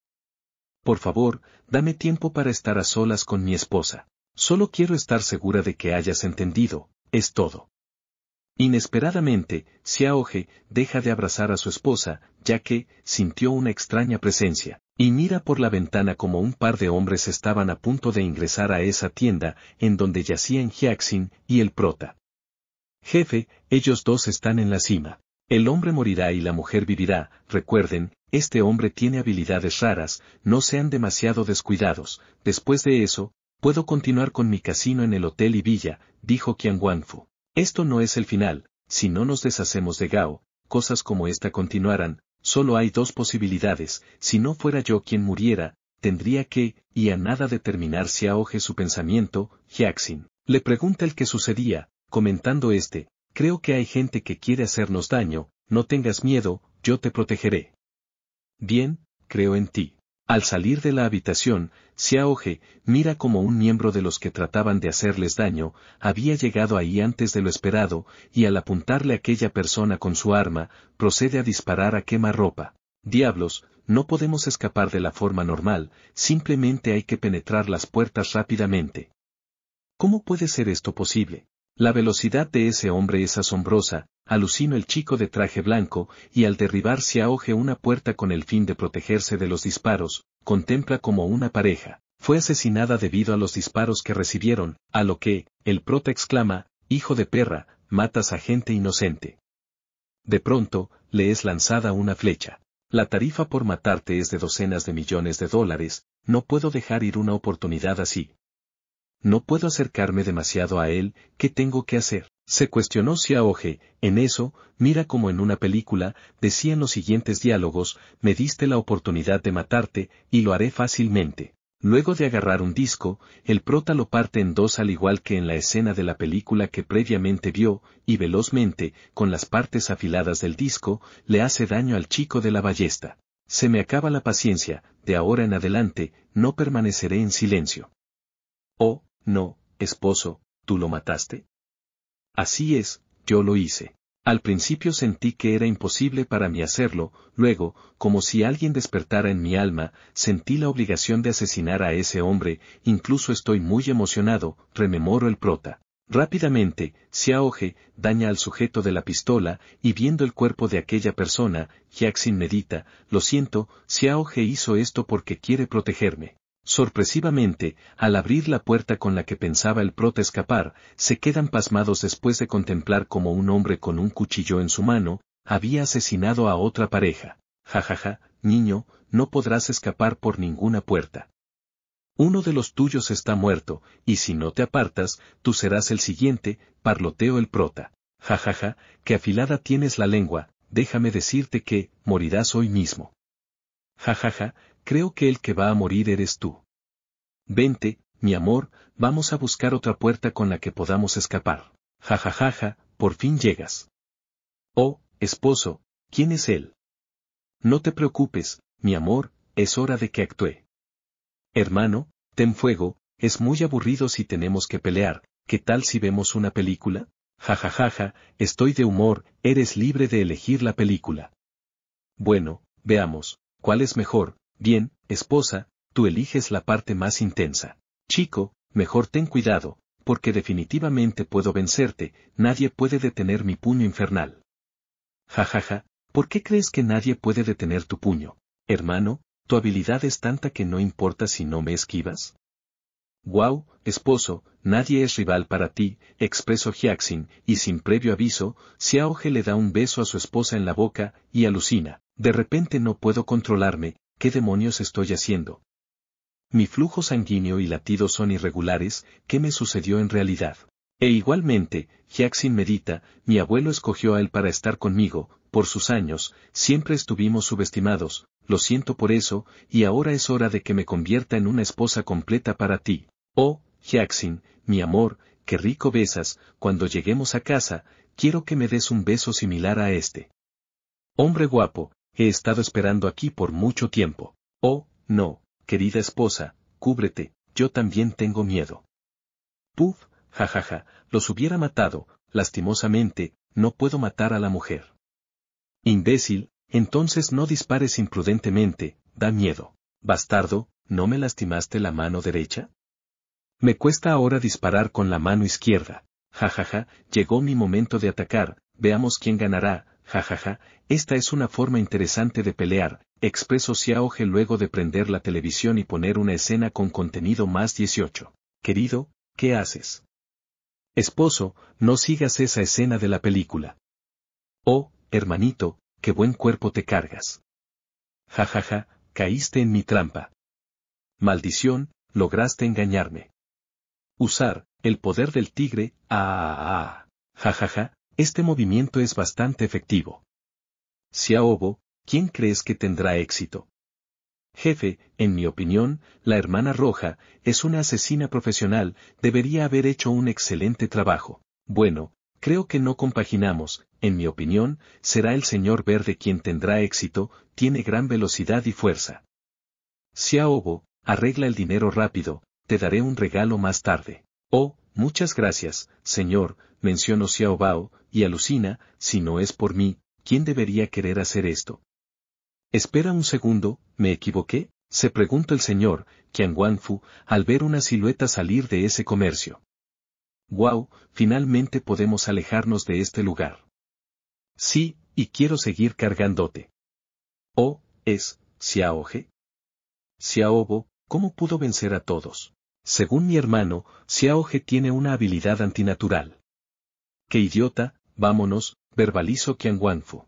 [SPEAKER 1] Por favor, dame tiempo para estar a solas con mi esposa. Solo quiero estar segura de que hayas entendido, es todo. Inesperadamente, Xiaoge deja de abrazar a su esposa, ya que sintió una extraña presencia, y mira por la ventana como un par de hombres estaban a punto de ingresar a esa tienda en donde yacían Jiaxin y el prota. Jefe, ellos dos están en la cima. El hombre morirá y la mujer vivirá, recuerden, este hombre tiene habilidades raras, no sean demasiado descuidados, después de eso, puedo continuar con mi casino en el hotel y villa, dijo Qian Guanfu. Esto no es el final, si no nos deshacemos de Gao, cosas como esta continuarán, solo hay dos posibilidades, si no fuera yo quien muriera, tendría que, y a nada determinar si su pensamiento, Jiaxin». Le pregunta el que sucedía, comentando este, creo que hay gente que quiere hacernos daño, no tengas miedo, yo te protegeré. Bien, creo en ti. Al salir de la habitación, Xiaoge mira como un miembro de los que trataban de hacerles daño había llegado ahí antes de lo esperado, y al apuntarle a aquella persona con su arma, procede a disparar a quemarropa. Diablos, no podemos escapar de la forma normal, simplemente hay que penetrar las puertas rápidamente. ¿Cómo puede ser esto posible? La velocidad de ese hombre es asombrosa, alucino el chico de traje blanco, y al derribar se ahoje una puerta con el fin de protegerse de los disparos, contempla como una pareja. Fue asesinada debido a los disparos que recibieron, a lo que, el prota exclama, hijo de perra, matas a gente inocente. De pronto, le es lanzada una flecha. La tarifa por matarte es de docenas de millones de dólares, no puedo dejar ir una oportunidad así no puedo acercarme demasiado a él, ¿qué tengo que hacer? Se cuestionó si oje, en eso, mira como en una película, decían los siguientes diálogos, me diste la oportunidad de matarte, y lo haré fácilmente. Luego de agarrar un disco, el prota lo parte en dos al igual que en la escena de la película que previamente vio, y velozmente, con las partes afiladas del disco, le hace daño al chico de la ballesta. Se me acaba la paciencia, de ahora en adelante, no permaneceré en silencio. O. Oh, no, esposo, tú lo mataste. Así es, yo lo hice. Al principio sentí que era imposible para mí hacerlo, luego, como si alguien despertara en mi alma, sentí la obligación de asesinar a ese hombre, incluso estoy muy emocionado, rememoro el prota. Rápidamente, Xiaoge daña al sujeto de la pistola, y viendo el cuerpo de aquella persona, Jackson medita, lo siento, Xiaoge hizo esto porque quiere protegerme. Sorpresivamente, al abrir la puerta con la que pensaba el prota escapar, se quedan pasmados después de contemplar como un hombre con un cuchillo en su mano, había asesinado a otra pareja. Jajaja, ja, ja, niño, no podrás escapar por ninguna puerta. Uno de los tuyos está muerto, y si no te apartas, tú serás el siguiente, parloteo el prota. Jajaja, ja, ja, que afilada tienes la lengua, déjame decirte que, morirás hoy mismo. Jajaja, ja, ja, creo que el que va a morir eres tú. Vente, mi amor, vamos a buscar otra puerta con la que podamos escapar. Ja ja ja por fin llegas. Oh, esposo, ¿quién es él? No te preocupes, mi amor, es hora de que actúe. Hermano, ten fuego, es muy aburrido si tenemos que pelear, ¿qué tal si vemos una película? Ja ja ja ja, estoy de humor, eres libre de elegir la película. Bueno, veamos, ¿cuál es mejor? Bien, esposa, tú eliges la parte más intensa. Chico, mejor ten cuidado, porque definitivamente puedo vencerte, nadie puede detener mi puño infernal. Jajaja, ja, ja, ¿por qué crees que nadie puede detener tu puño? Hermano, tu habilidad es tanta que no importa si no me esquivas. Wow, esposo, nadie es rival para ti, expresó Jiaxin, y sin previo aviso, Ge le da un beso a su esposa en la boca, y alucina. De repente no puedo controlarme, ¿qué demonios estoy haciendo? Mi flujo sanguíneo y latido son irregulares, ¿qué me sucedió en realidad? E igualmente, Jackson medita, mi abuelo escogió a él para estar conmigo, por sus años, siempre estuvimos subestimados, lo siento por eso, y ahora es hora de que me convierta en una esposa completa para ti. Oh, Jackson, mi amor, qué rico besas, cuando lleguemos a casa, quiero que me des un beso similar a este. Hombre guapo, He estado esperando aquí por mucho tiempo. Oh, no, querida esposa, cúbrete, yo también tengo miedo. Puf, jajaja, los hubiera matado, lastimosamente, no puedo matar a la mujer. Imbécil, entonces no dispares imprudentemente, da miedo. Bastardo, ¿no me lastimaste la mano derecha? Me cuesta ahora disparar con la mano izquierda. Jajaja, ja, ja, llegó mi momento de atacar, veamos quién ganará, jajaja, esta es una forma interesante de pelear, expresó Xiaoge luego de prender la televisión y poner una escena con contenido más 18. Querido, ¿qué haces? Esposo, no sigas esa escena de la película. Oh, hermanito, qué buen cuerpo te cargas. Jajaja, caíste en mi trampa. Maldición, lograste engañarme. Usar, el poder del tigre, ah, ah, ah. Jajaja, este movimiento es bastante efectivo. Xiaobo, ¿quién crees que tendrá éxito? Jefe, en mi opinión, la hermana roja, es una asesina profesional, debería haber hecho un excelente trabajo. Bueno, creo que no compaginamos, en mi opinión, será el señor verde quien tendrá éxito, tiene gran velocidad y fuerza. Xiaobo, arregla el dinero rápido, te daré un regalo más tarde. Oh, Muchas gracias, señor, mencionó Xiao Bao, y alucina, si no es por mí, ¿quién debería querer hacer esto? Espera un segundo, ¿me equivoqué? se preguntó el señor, Qian Guanfu, al ver una silueta salir de ese comercio. Wow, finalmente podemos alejarnos de este lugar. Sí, y quiero seguir cargándote. oh, es Xiaoge? Xiaobo, ¿cómo pudo vencer a todos? Según mi hermano, Xiaoge tiene una habilidad antinatural. ¡Qué idiota! Vámonos, verbalizo Qian Wanfu.